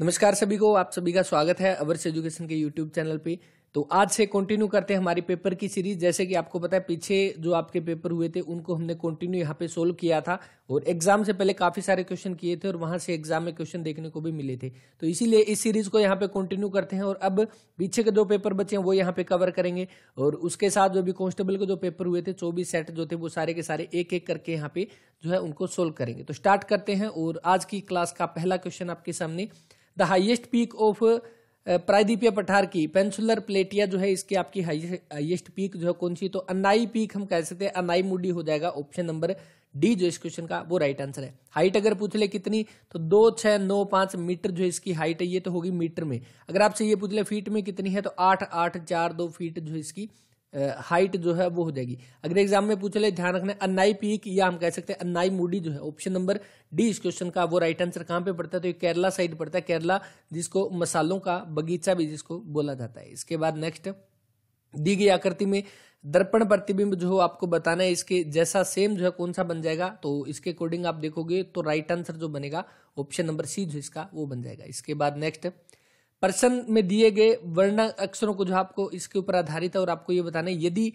नमस्कार सभी को आप सभी का स्वागत है अवर्स एजुकेशन के यूट्यूब चैनल पे तो आज से कंटिन्यू करते हैं हमारी पेपर की सीरीज जैसे कि आपको पता है पीछे जो आपके पेपर हुए थे उनको हमने कंटिन्यू यहाँ पे सोल्व किया था और एग्जाम से पहले काफी सारे क्वेश्चन किए थे और वहां से एग्जाम में क्वेश्चन देखने को भी मिले थे तो इसीलिए इस सीरीज को यहाँ पे कंटिन्यू करते हैं और अब पीछे के जो पेपर बचे हैं वो यहाँ पे कवर करेंगे और उसके साथ जो भी कॉन्स्टेबल के जो पेपर हुए थे चौबीस सेट जो थे वो सारे के सारे एक एक करके यहाँ पे जो है उनको सोल्व करेंगे तो स्टार्ट करते हैं और आज की क्लास का पहला क्वेश्चन आपके सामने द हाइएस्ट पीक ऑफ प्रायद्वीपीय पठार की पेंसुलर प्लेटिया जो है इसकी आपकी हाइएस्ट पीक जो है कौन सी तो अनाई पीक हम कह सकते हैं अनाई मुडी हो जाएगा ऑप्शन नंबर डी जो इस क्वेश्चन का वो राइट आंसर है हाइट अगर पूछ ले कितनी तो दो छः नौ पाँच मीटर जो इसकी हाइट है ये तो होगी मीटर में अगर आपसे ये पूछ ले फीट में कितनी है तो आठ आठ चार दो फीट जो इसकी हाइट जो है वो हो जाएगी अगले एग्जाम में पूछ ले ध्यान रखना अन्नाई पीक या हम कह सकते हैं अन्नाई मूडी जो है ऑप्शन नंबर डी इस क्वेश्चन का वो राइट आंसर कहाँ पे पड़ता है तो ये केरला साइड पड़ता है केरला जिसको मसालों का बगीचा भी जिसको बोला जाता है इसके बाद नेक्स्ट दी गई आकृति में दर्पण प्रतिबिंब जो आपको बताना है इसके जैसा सेम जो है कौन सा बन जाएगा तो इसके अकॉर्डिंग आप देखोगे तो राइट आंसर जो बनेगा ऑप्शन नंबर सी जो इसका वो बन जाएगा इसके बाद नेक्स्ट प्रश्न में दिए गए वर्ण अक्षरों को जो आपको इसके ऊपर आधारित है और आपको ये बताना है यदि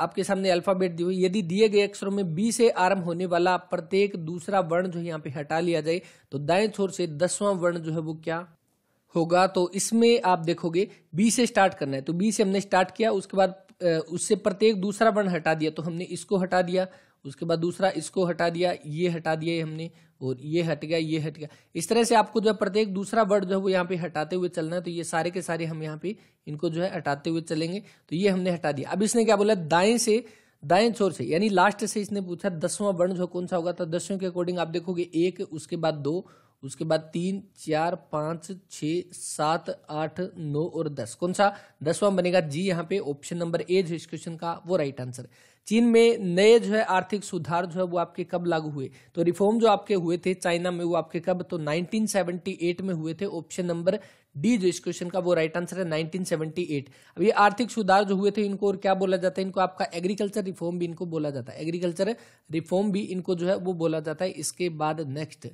आपके सामने अल्फाबेट दी हुई यदि दिए गए अक्षरों में बी से आरंभ होने वाला प्रत्येक दूसरा वर्ण जो है यहाँ पे हटा लिया जाए तो दाएं छोर से दसवां वर्ण जो है वो क्या होगा तो इसमें आप देखोगे बी से स्टार्ट करना है तो बी से हमने स्टार्ट किया उसके बाद उससे प्रत्येक दूसरा वर्ण हटा दिया तो हमने इसको हटा दिया उसके बाद दूसरा इसको हटा दिया ये हटा दिया ये हमने और ये हट गया ये हट गया इस तरह से आपको जो है प्रत्येक दूसरा वर्ड जो है वो यहाँ पे हटाते हुए चलना है तो ये सारे के सारे हम यहाँ पे इनको जो है हटाते हुए चलेंगे तो ये हमने हटा दिया अब इसने क्या बोला दाएं से दाएं छोर से यानी लास्ट से इसने पूछा दसवां वर्ण जो कौन सा होगा तो दसवें के अकॉर्डिंग आप देखोगे एक उसके बाद दो उसके बाद तीन चार पांच छ सात आठ नौ और दस कौन सा दसवां बनेगा जी यहाँ पे ऑप्शन नंबर ए जो इस क्वेश्चन का वो राइट आंसर है चीन में नए जो है आर्थिक सुधार जो है वो आपके कब लागू हुए तो रिफॉर्म जो आपके हुए थे चाइना में वो आपके कब तो 1978 में हुए थे ऑप्शन नंबर डी जो इस क्वेश्चन का वो राइट आंसर है 1978 अब ये आर्थिक सुधार जो हुए थे इनको और क्या बोला जाता है इनको आपका एग्रीकल्चर रिफॉर्म भी इनको बोला जाता है एग्रीकल्चर रिफॉर्म भी इनको जो है वो बोला जाता है इसके बाद नेक्स्ट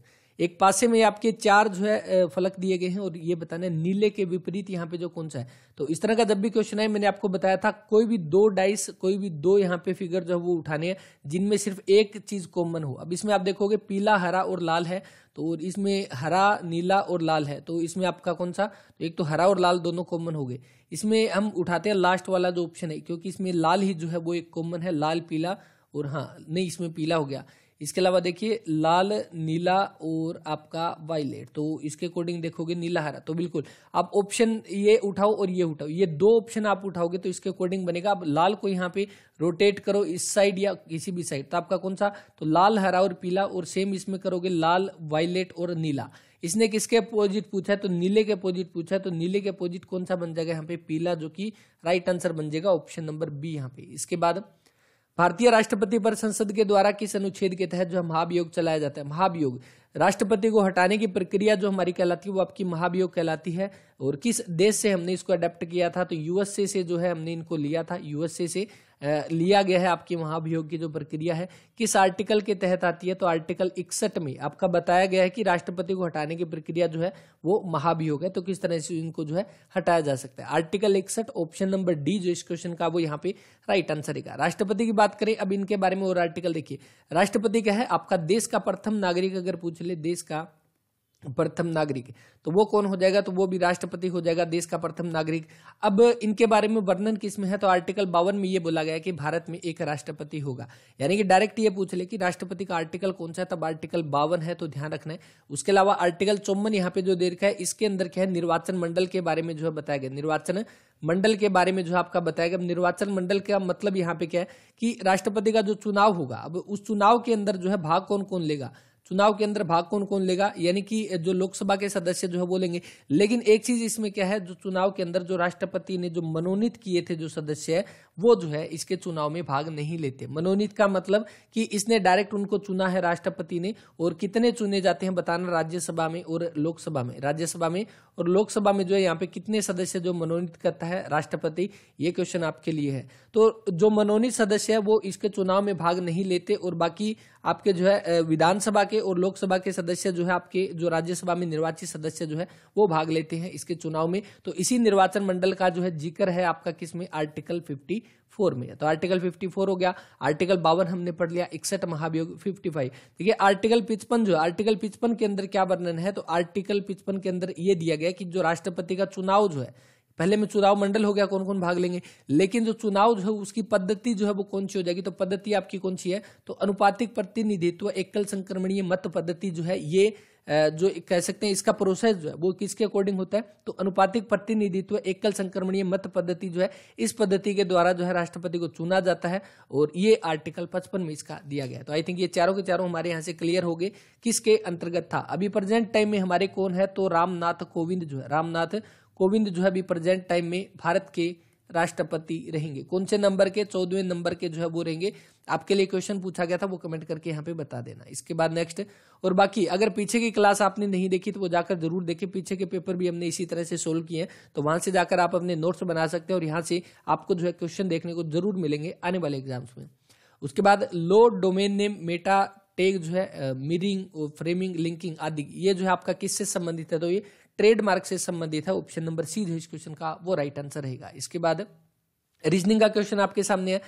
एक पासे में आपके चार जो है फलक दिए गए हैं और ये बताना है नीले के विपरीत यहाँ पे जो कौन सा है तो इस तरह का जब भी क्वेश्चन है मैंने आपको बताया था कोई भी दो डाइस कोई भी दो यहाँ पे फिगर जो है वो उठाने हैं जिनमें सिर्फ एक चीज कॉमन हो अब इसमें आप देखोगे पीला हरा और लाल है तो इसमें हरा नीला और लाल है तो इसमें आपका कौन सा तो एक तो हरा और लाल दोनों कॉमन हो गए इसमें हम उठाते हैं लास्ट वाला जो ऑप्शन है क्योंकि इसमें लाल ही जो है वो एक कॉमन है लाल पीला और हाँ नहीं इसमें पीला हो गया इसके अलावा देखिए लाल नीला और आपका वायलेट तो इसके अकॉर्डिंग देखोगे नीला हरा तो बिल्कुल आप ऑप्शन ये उठाओ और ये उठाओ ये दो ऑप्शन आप उठाओगे तो इसके अकॉर्डिंग बनेगा आप लाल को यहाँ पे रोटेट करो इस साइड या किसी भी साइड तो आपका कौन सा तो लाल हरा और पीला और सेम इसमें करोगे लाल वायलेट और नीला इसने किसके अपोजिट पूछा है तो नीले के अपोजिट पूछा है तो नीले के अपोजिट कौन सा बन जाएगा यहाँ पे पीला जो कि राइट आंसर बन जाएगा ऑप्शन नंबर बी यहाँ पे इसके बाद भारतीय राष्ट्रपति पर संसद के द्वारा किस अनुच्छेद के तहत जो महाभियोग चलाया जाता है महाभियोग राष्ट्रपति को हटाने की प्रक्रिया जो हमारी कहलाती है वो आपकी महाभियोग कहलाती है और किस देश से हमने इसको अडेप्ट किया था तो यूएसए से जो है हमने इनको लिया था यूएसए से लिया गया है आपकी महाभियोग की जो प्रक्रिया है किस आर्टिकल के तहत आती है तो आर्टिकल इकसठ में आपका बताया गया है कि राष्ट्रपति को हटाने की प्रक्रिया जो है वो महाभियोग है तो किस तरह से इनको जो है हटाया जा सकता है आर्टिकल इकसठ ऑप्शन नंबर डी जो इस क्वेश्चन का वो यहाँ पे राइट आंसर है राष्ट्रपति की बात करें अब इनके बारे में और आर्टिकल देखिए राष्ट्रपति क्या है आपका देश का प्रथम नागरिक अगर पूछ ले देश का प्रथम नागरिक तो वो कौन हो जाएगा तो वो भी राष्ट्रपति हो जाएगा देश का प्रथम नागरिक अब इनके बारे में वर्णन किस में है तो आर्टिकल बावन में ये बोला गया कि भारत में एक राष्ट्रपति होगा यानी कि डायरेक्ट ये पूछ ले कि राष्ट्रपति का आर्टिकल कौन सा है तब आर्टिकल बावन है तो ध्यान रखना है उसके अलावा आर्टिकल चौवन यहाँ पे जो दे रखा है इसके अंदर क्या है निर्वाचन मंडल के बारे में जो है बताया गया निर्वाचन मंडल के बारे में जो आपका बताया गया निर्वाचन मंडल का मतलब यहाँ पे क्या है कि राष्ट्रपति का जो चुनाव होगा अब उस चुनाव के अंदर जो है भाग कौन कौन लेगा चुनाव के अंदर भाग कौन कौन लेगा यानी कि जो लोकसभा के सदस्य जो है वो लेंगे लेकिन एक चीज इसमें क्या है जो चुनाव के अंदर जो राष्ट्रपति ने जो मनोनीत किए थे जो सदस्य है वो जो है इसके चुनाव में भाग नहीं लेते मनोनीत का मतलब कि इसने डायरेक्ट उनको चुना है राष्ट्रपति ने और कितने चुने जाते हैं बताना राज्यसभा में और लोकसभा में राज्यसभा में और लोकसभा में जो है यहाँ पे कितने सदस्य जो मनोनीत करता है राष्ट्रपति ये क्वेश्चन आपके लिए है तो जो मनोनीत सदस्य है वो इसके चुनाव में भाग नहीं लेते और बाकी आपके जो है विधानसभा के के और लोकसभा के सदस्य जो है आपके जो राज्यसभा में निर्वाचित सदस्य जो है वो भाग लेते हैं इसके चुनाव में तो इसी निर्वाचन मंडल का जो है जिक्र है आपका किसमें आर्टिकल फिफ्टी फोर में तो आर्टिकल फिफ्टी फोर हो गया आर्टिकल बावन हमने पढ़ लिया इकसठ महाभियोग फिफ्टी फाइव देखिए आर्टिकल पिचपन जो है आर्टिकल पिचपन के अंदर क्या वर्णन है तो आर्टिकल पिचपन के अंदर ये दिया गया कि जो राष्ट्रपति का चुनाव जो है पहले में चुनाव मंडल हो गया कौन कौन भाग लेंगे लेकिन जो चुनाव जो है उसकी पद्धति जो है वो कौन सी हो जाएगी तो पद्धति आपकी कौन सी है तो अनुपातिक प्रतिनिधित्व एकल संक्रमणीय मत पद्धति जो है ये जो कह सकते हैं इसका प्रोसेस जो है वो किसके अकॉर्डिंग होता है तो अनुपातिक प्रतिनिधित्व एकल संक्रमणीय मत पद्धति जो है इस पद्धति के द्वारा जो है राष्ट्रपति को चुना जाता है और ये आर्टिकल पचपन में इसका दिया गया तो आई थिंक ये चारों के चारों हमारे यहाँ से क्लियर हो गए किसके अंतर्गत था अभी प्रेजेंट टाइम में हमारे कौन है तो रामनाथ कोविंद जो है रामनाथ कोविंद जो है अभी प्रेजेंट टाइम में भारत के राष्ट्रपति रहेंगे कौन से नंबर के चौदहवें नंबर के जो है वो रहेंगे आपके लिए क्वेश्चन पूछा गया था वो कमेंट करके यहाँ पे बता देना इसके बाद नेक्स्ट और बाकी अगर पीछे की क्लास आपने नहीं देखी तो वो जाकर जरूर देखें पीछे के पेपर भी हमने इसी तरह से सोल्व किए हैं तो वहां से जाकर आप अपने नोट्स बना सकते हैं और यहाँ से आपको जो है क्वेश्चन देखने को जरूर मिलेंगे आने वाले एग्जाम्स में उसके बाद लो डोमेन नेम मेटा टेग जो है मिरिंग फ्रेमिंग लिंकिंग आदि ये जो है आपका किससे संबंधित है तो ये ट्रेडमार्क से संबंधित है ऑप्शन नंबर सी जो इस क्वेश्चन का वो राइट आंसर रहेगा इसके बाद रीजनिंग का क्वेश्चन आपके सामने है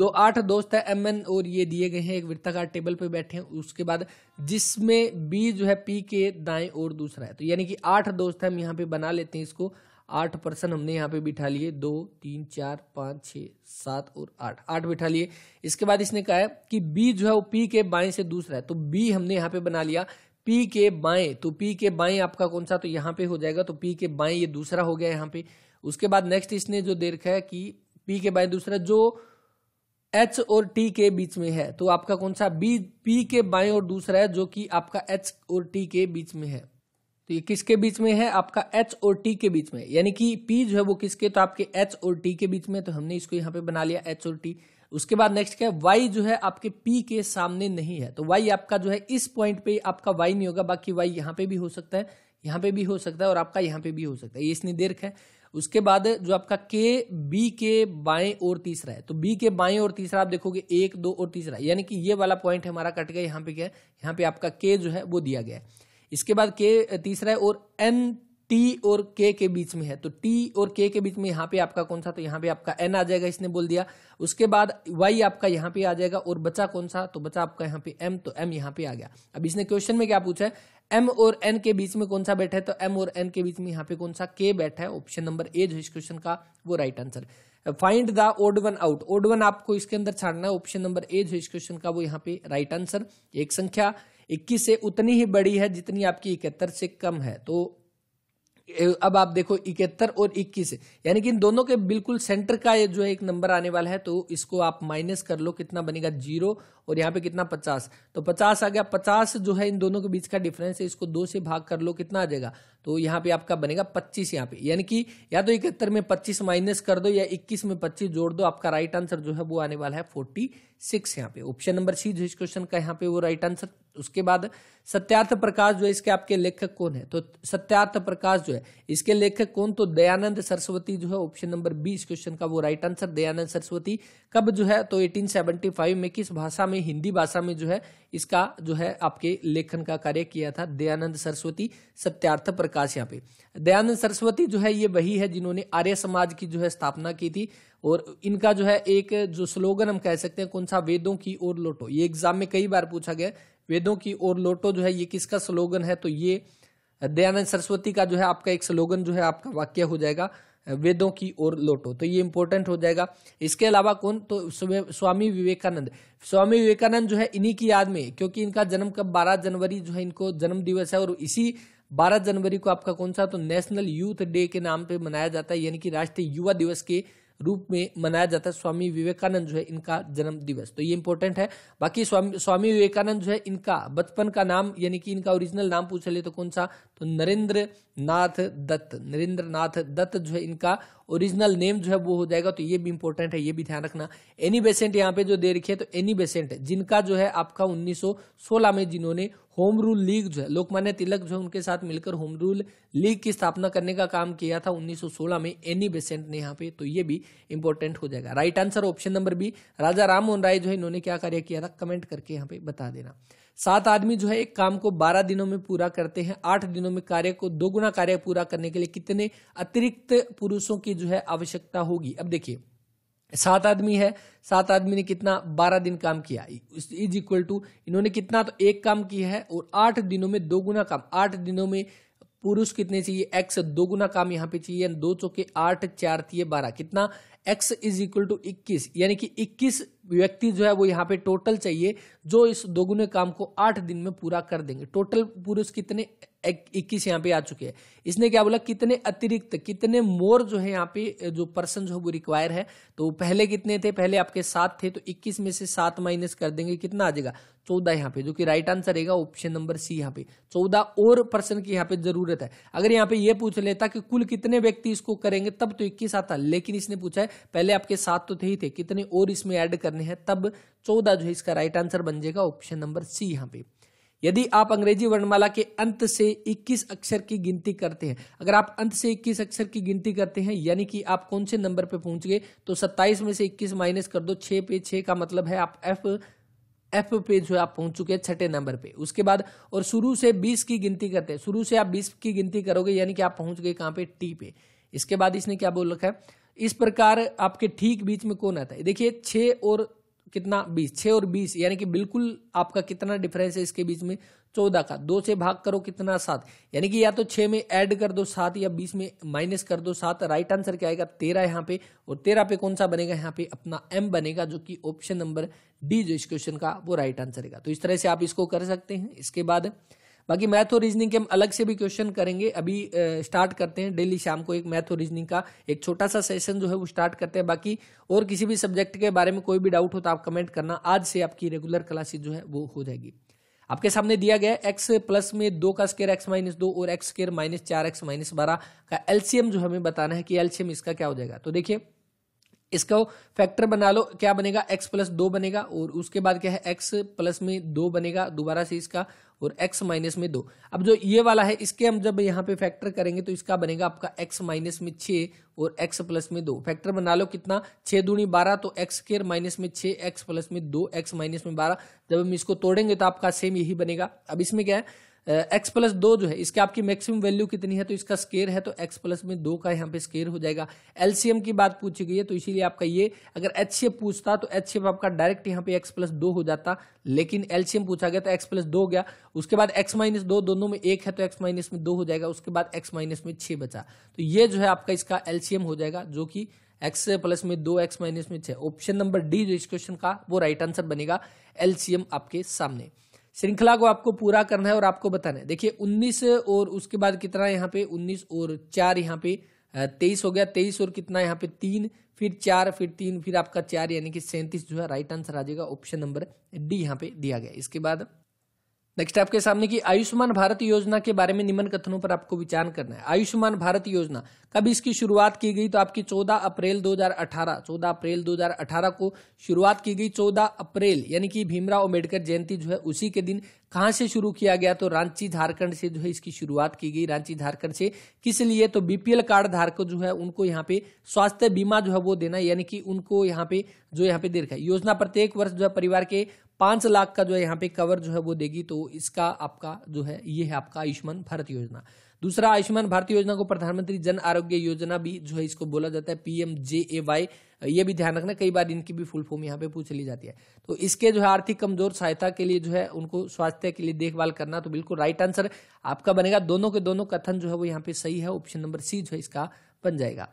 दो आठ दोस्त है एम एन और ये दिए गए हैं एक वृत्ताकार टेबल पे बैठे हैं उसके बाद जिसमें बी जो है पी के दाएं और दूसरा है तो यानी कि आठ दोस्त हम यहाँ पे बना लेते हैं इसको आठ पर्सन हमने यहाँ पे बिठा लिए दो तीन चार पाँच छः सात और आठ आठ बिठा लिए इसके बाद इसने कहा है कि बी जो है वो पी के बाएं से दूसरा है तो बी हमने यहाँ पे बना लिया पी के बाएं तो पी के बाएं आपका कौन सा तो यहाँ पे हो जाएगा तो पी के बाएं ये दूसरा हो गया यहाँ पे उसके बाद नेक्स्ट इसने जो दे रखा है कि पी के बाएं दूसरा जो एच और टी के बीच में है तो आपका कौन सा बी पी के बाएं और दूसरा है जो कि आपका एच और टी के बीच में है तो ये किसके बीच में है आपका एच और टी के बीच में यानी कि पी जो है वो किसके तो आपके एच और टी के बीच में तो हमने इसको यहाँ पे बना लिया एच और टी उसके बाद नेक्स्ट क्या है वाई जो है आपके पी के सामने नहीं है तो वाई आपका जो है इस पॉइंट पे आपका वाई नहीं होगा बाकी वाई यहाँ पे भी हो सकता है यहाँ पे भी हो सकता है और आपका यहाँ पे भी हो सकता है ये इसने देर्ख है उसके बाद जो आपका के बी के बाएं और तीसरा है तो बी के बाएं और तीसरा आप देखोगे एक दो और तीसरा यानी कि ये वाला पॉइंट हमारा कट गया यहाँ पे क्या है यहाँ पे आपका के जो है वो दिया गया है इसके बाद के तीसरा है और एन टी और के के बीच में है तो टी और के के बीच में यहाँ पे आपका कौन सा तो यहाँ पे आपका एन आ जाएगा इसने बोल दिया उसके बाद वाई आपका यहाँ पे आ जाएगा और बचा कौन सा तो बचा आपका यहाँ पे एम तो एम यहाँ पे आ गया अब इसने क्वेश्चन में क्या पूछा है एम और एन के बीच में कौन सा बैठा है तो एम और एन के बीच में यहाँ पे कौन सा के बैठा है ऑप्शन नंबर ए जो इस क्वेश्चन का वो right answer find the odd one out odd one आपको इसके अंदर छाड़ना है ऑप्शन नंबर ए जो इस क्वेश्चन का वो यहाँ पे राइट आंसर एक संख्या इक्कीस से उतनी ही बड़ी है जितनी आपकी इकहत्तर से कम है तो अब आप देखो इकहत्तर और इक्कीस यानी कि इन दोनों के बिल्कुल सेंटर का ये जो है एक नंबर आने वाला है तो इसको आप माइनस कर लो कितना बनेगा जीरो और यहाँ पे कितना पचास तो पचास आ गया पचास जो है इन दोनों के बीच का डिफरेंस है इसको दो से भाग कर लो कितना आ जाएगा तो यहाँ पे आपका बनेगा पच्चीस यहाँ पे यानी कि या तो इकहत्तर में पच्चीस माइनस कर दो या इक्कीस में पच्चीस जोड़ दो आपका राइट आंसर जो है वो आने वाला है फोर्टी सिक्स यहाँ पे ऑप्शन नंबर सी जो इस क्वेश्चन का यहाँ पे वो राइट आंसर उसके बाद सत्यार्थ प्रकाश जो है इसके आपके लेखक कौन है तो सत्यार्थ प्रकाश जो है इसके लेखक कौन तो दयानंद सरस्वती जो है ऑप्शन नंबर बी इस क्वेश्चन का वो राइट आंसर दयानंद सरस्वती कब जो है तो 1875 में किस भाषा में हिंदी भाषा में जो है इसका जो है आपके लेखन का कार्य किया था दयानंद सरस्वती सत्यार्थ प्रकाश प्रकाश यहाँ पे दयानंद सरस्वती जो है ये वही है जिन्होंने आर्य समाज की जो है स्थापना की थी और इनका जो है एक जो स्लोगन हम कह सकते हैं कौन सा वेदों की ओर लोटो ये एग्जाम में कई बार पूछा गया वेदों की ओर लोटो जो है ये किसका स्लोगन है तो ये दयानंद सरस्वती का जो है आपका एक स्लोगन जो है आपका वाक्य हो जाएगा वेदों की ओर लोटो तो ये इंपॉर्टेंट हो जाएगा इसके अलावा कौन तो स्वामी विवेकानंद स्वामी विवेकानंद जो है इन्हीं की याद में क्योंकि इनका जन्म कब 12 जनवरी जो है इनको जन्म दिवस है और इसी 12 जनवरी को आपका कौन सा तो नेशनल यूथ डे के नाम पे मनाया जाता है यानी कि राष्ट्रीय युवा दिवस के रूप में मनाया जाता है स्वामी विवेकानंद जो है इनका जन्म दिवस तो ये इंपॉर्टेंट है बाकी स्वामी स्वामी विवेकानंद जो है इनका बचपन का नाम यानी कि इनका ओरिजिनल नाम पूछ ले तो कौन सा तो नरेंद्र नाथ दत्त नरेंद्र नाथ दत्त जो है इनका ओरिजिनल नेम जो है वो हो जाएगा तो ये भी इंपॉर्टेंट है ये भी ध्यान रखना एनी बेसेंट यहाँ पे जो दे रखी है तो एनी बेसेंट जिनका जो है आपका 1916 में जिन्होंने होम रूल लीग जो है लोकमान्य तिलक जो है उनके साथ मिलकर होम रूल लीग की स्थापना करने का काम किया था उन्नीस में एनी बेसेंट ने यहाँ पे तो ये भी इंपॉर्टेंट हो जाएगा right answer option number B Raja Ram Mohan Roy जो है इन्होंने क्या कार्य किया था कमेंट करके यहाँ पे बता देना सात आदमी जो है एक काम को बारह दिनों में पूरा करते हैं आठ दिनों में कार्य को दो गुना कार्य पूरा करने के लिए कितने अतिरिक्त पुरुषों की जो है आवश्यकता होगी अब देखिए सात आदमी है सात आदमी ने कितना बारह दिन काम किया इज इक्वल टू इन्होंने कितना तो एक काम किया है और आठ दिनों में दो गुना काम आठ दिनों में पुरुष कितने चाहिए एक्स दो गुना काम यहाँ पे चाहिए दो चौके आठ चार तीय बारह कितना एक्स इज इक्वल टू इक्कीस यानी कि इक्कीस व्यक्ति जो है वो यहाँ पे टोटल चाहिए जो इस दोगुने काम को आठ दिन में पूरा कर देंगे टोटल पुरुष कितने इक्कीस यहाँ पे आ चुके हैं इसने क्या बोला कितने अतिरिक्त कितने मोर जो है यहाँ पे जो पर्सन जो वो रिक्वायर है तो पहले कितने थे पहले आपके सात थे तो इक्कीस में से सात माइनस कर देंगे कितना आ जाएगा चौदह यहाँ पे जो कि राइट आंसर रहेगा ऑप्शन नंबर सी यहाँ पे चौदह और पर्सन की यहाँ पे जरूरत है अगर यहाँ पे ये पूछ लेता कि कुल कितने व्यक्ति इसको करेंगे तब तो इक्कीस आता लेकिन इसने पूछा है पहले आपके सात तो थे ही थे कितने और इसमें ऐड करने हैं तब चौदह जो है इसका राइट आंसर बन जाएगा ऑप्शन नंबर सी यहाँ पे यदि आप अंग्रेजी वर्णमाला के अंत से 21 अक्षर की गिनती करते हैं अगर आप अंत से 21 अक्षर की गिनती करते हैं यानी कि आप कौन से नंबर पे पहुंच गए तो 27 में से 21 माइनस कर दो 6 पे 6 का मतलब है आप एफ एफ पे जो है आप पहुंच चुके हैं छठे नंबर पे उसके बाद और शुरू से 20 की गिनती करते हैं शुरू से आप 20 की गिनती करोगे यानी कि आप पहुंच गए कहाँ पे टी पे इसके बाद इसने क्या बोल रखा है इस प्रकार आपके ठीक बीच में कौन आता है देखिए छः और कितना बीस छः और बीस यानी कि बिल्कुल आपका कितना डिफरेंस है इसके बीच में चौदह का दो से भाग करो कितना सात यानी कि या तो छः में ऐड कर दो सात या बीस में माइनस कर दो सात राइट आंसर क्या आएगा तेरह यहाँ पे और तेरह पे कौन सा बनेगा यहाँ पे अपना एम बनेगा जो कि ऑप्शन नंबर डी जो इस क्वेश्चन का वो राइट आंसर है तो इस तरह से आप इसको कर सकते हैं इसके बाद बाकी मैथ और रीजनिंग के हम अलग से भी क्वेश्चन करेंगे अभी स्टार्ट करते हैं डेली शाम को एक मैथ और रीजनिंग का एक छोटा सा सेशन जो है वो स्टार्ट करते हैं बाकी और किसी भी सब्जेक्ट के बारे में कोई भी डाउट हो तो आप कमेंट करना आज से आपकी रेगुलर क्लासेज जो है वो हो जाएगी आपके सामने दिया गया एक्स प्लस में दो का स्केयर एक्स माइनस दो और एक्स स्केयर माइनस चार एक्स माइनस बारह का एलसीएम जो हमें बताना है कि एलसीएम इसका क्या हो जाएगा तो देखिए इसको फैक्टर बना लो क्या बनेगा एक्स प्लस दो बनेगा और उसके बाद क्या है एक्स प्लस में दो बनेगा दोबारा से इसका और एक्स माइनस में दो अब जो ये वाला है इसके हम जब यहाँ पे फैक्टर करेंगे तो इसका बनेगा आपका एक्स माइनस में छ और एक्स प्लस में दो फैक्टर बना लो कितना छह दूनी बारह तो एक्स केयर माइनस में छ एक्स प्लस में दो एक्स माइनस में बारह जब हम इसको तोड़ेंगे तो आपका सेम यही बनेगा अब इसमें क्या है एक्स प्लस दो जो है इसके आपकी मैक्सिमम वैल्यू कितनी है तो इसका स्केयर है तो एक्स प्लस में दो का यहाँ पे स्केयर हो जाएगा एलसीएम की बात पूछी गई है तो इसीलिए आपका ये अगर एच पूछता तो एच आपका डायरेक्ट यहाँ पे एक्स प्लस दो हो जाता लेकिन एलसीएम पूछा गया तो एक्स प्लस दो गया उसके बाद एक्स माइनस दो दोनों में एक है तो एक्स माइनस में दो हो जाएगा उसके बाद एक्स माइनस में छह बचा तो ये जो है आपका इसका एलसीएम हो जाएगा जो कि एक्स प्लस में दो एक्स माइनस में छह ऑप्शन नंबर डी जो इस क्वेश्चन का वो राइट आंसर बनेगा एलसीएम आपके सामने श्रृंखला को आपको पूरा करना है और आपको बताना है देखिए 19 और उसके बाद कितना है यहाँ पे 19 और चार यहाँ पे तेईस हो गया तेईस और कितना यहाँ पे तीन फिर चार फिर तीन फिर आपका चार यानी कि सैंतीस जो है राइट आंसर आ जाएगा ऑप्शन नंबर डी यहाँ पे दिया गया इसके बाद नेक्स्ट आपके सामने की आयुष्मान भारत योजना के बारे में निम्न कथनों पर आपको विचार करना है आयुष्मान भारत योजना कब इसकी शुरुआत की गई तो आपकी 14 अप्रैल 2018 14 अप्रैल 2018 को शुरुआत की गई 14 अप्रैल यानी कि भीमराव अम्बेडकर जयंती जो है उसी के दिन कहाँ से शुरू किया गया तो रांची झारखंड से जो है इसकी शुरुआत की गई रांची झारखंड से किस लिए तो बीपीएल कार्ड धारक जो है उनको यहाँ पे स्वास्थ्य बीमा जो है वो देना यानी कि उनको यहाँ पे जो यहाँ पे दे रखा है योजना प्रत्येक वर्ष जो है परिवार के पांच लाख का जो है यहाँ पे कवर जो है वो देगी तो इसका आपका जो है ये है आपका आयुष्मान भारत योजना दूसरा आयुष्मान भारत योजना को प्रधानमंत्री जन आरोग्य योजना भी जो है इसको बोला जाता है पीएम जे ए वाई ये भी ध्यान रखना कई बार इनकी भी फुल फॉर्म यहाँ पे पूछ ली जाती है तो इसके जो है आर्थिक कमजोर सहायता के लिए जो है उनको स्वास्थ्य के लिए देखभाल करना तो बिल्कुल राइट आंसर आपका बनेगा दोनों के दोनों कथन जो है वो यहाँ पे सही है ऑप्शन नंबर सी जो है इसका बन जाएगा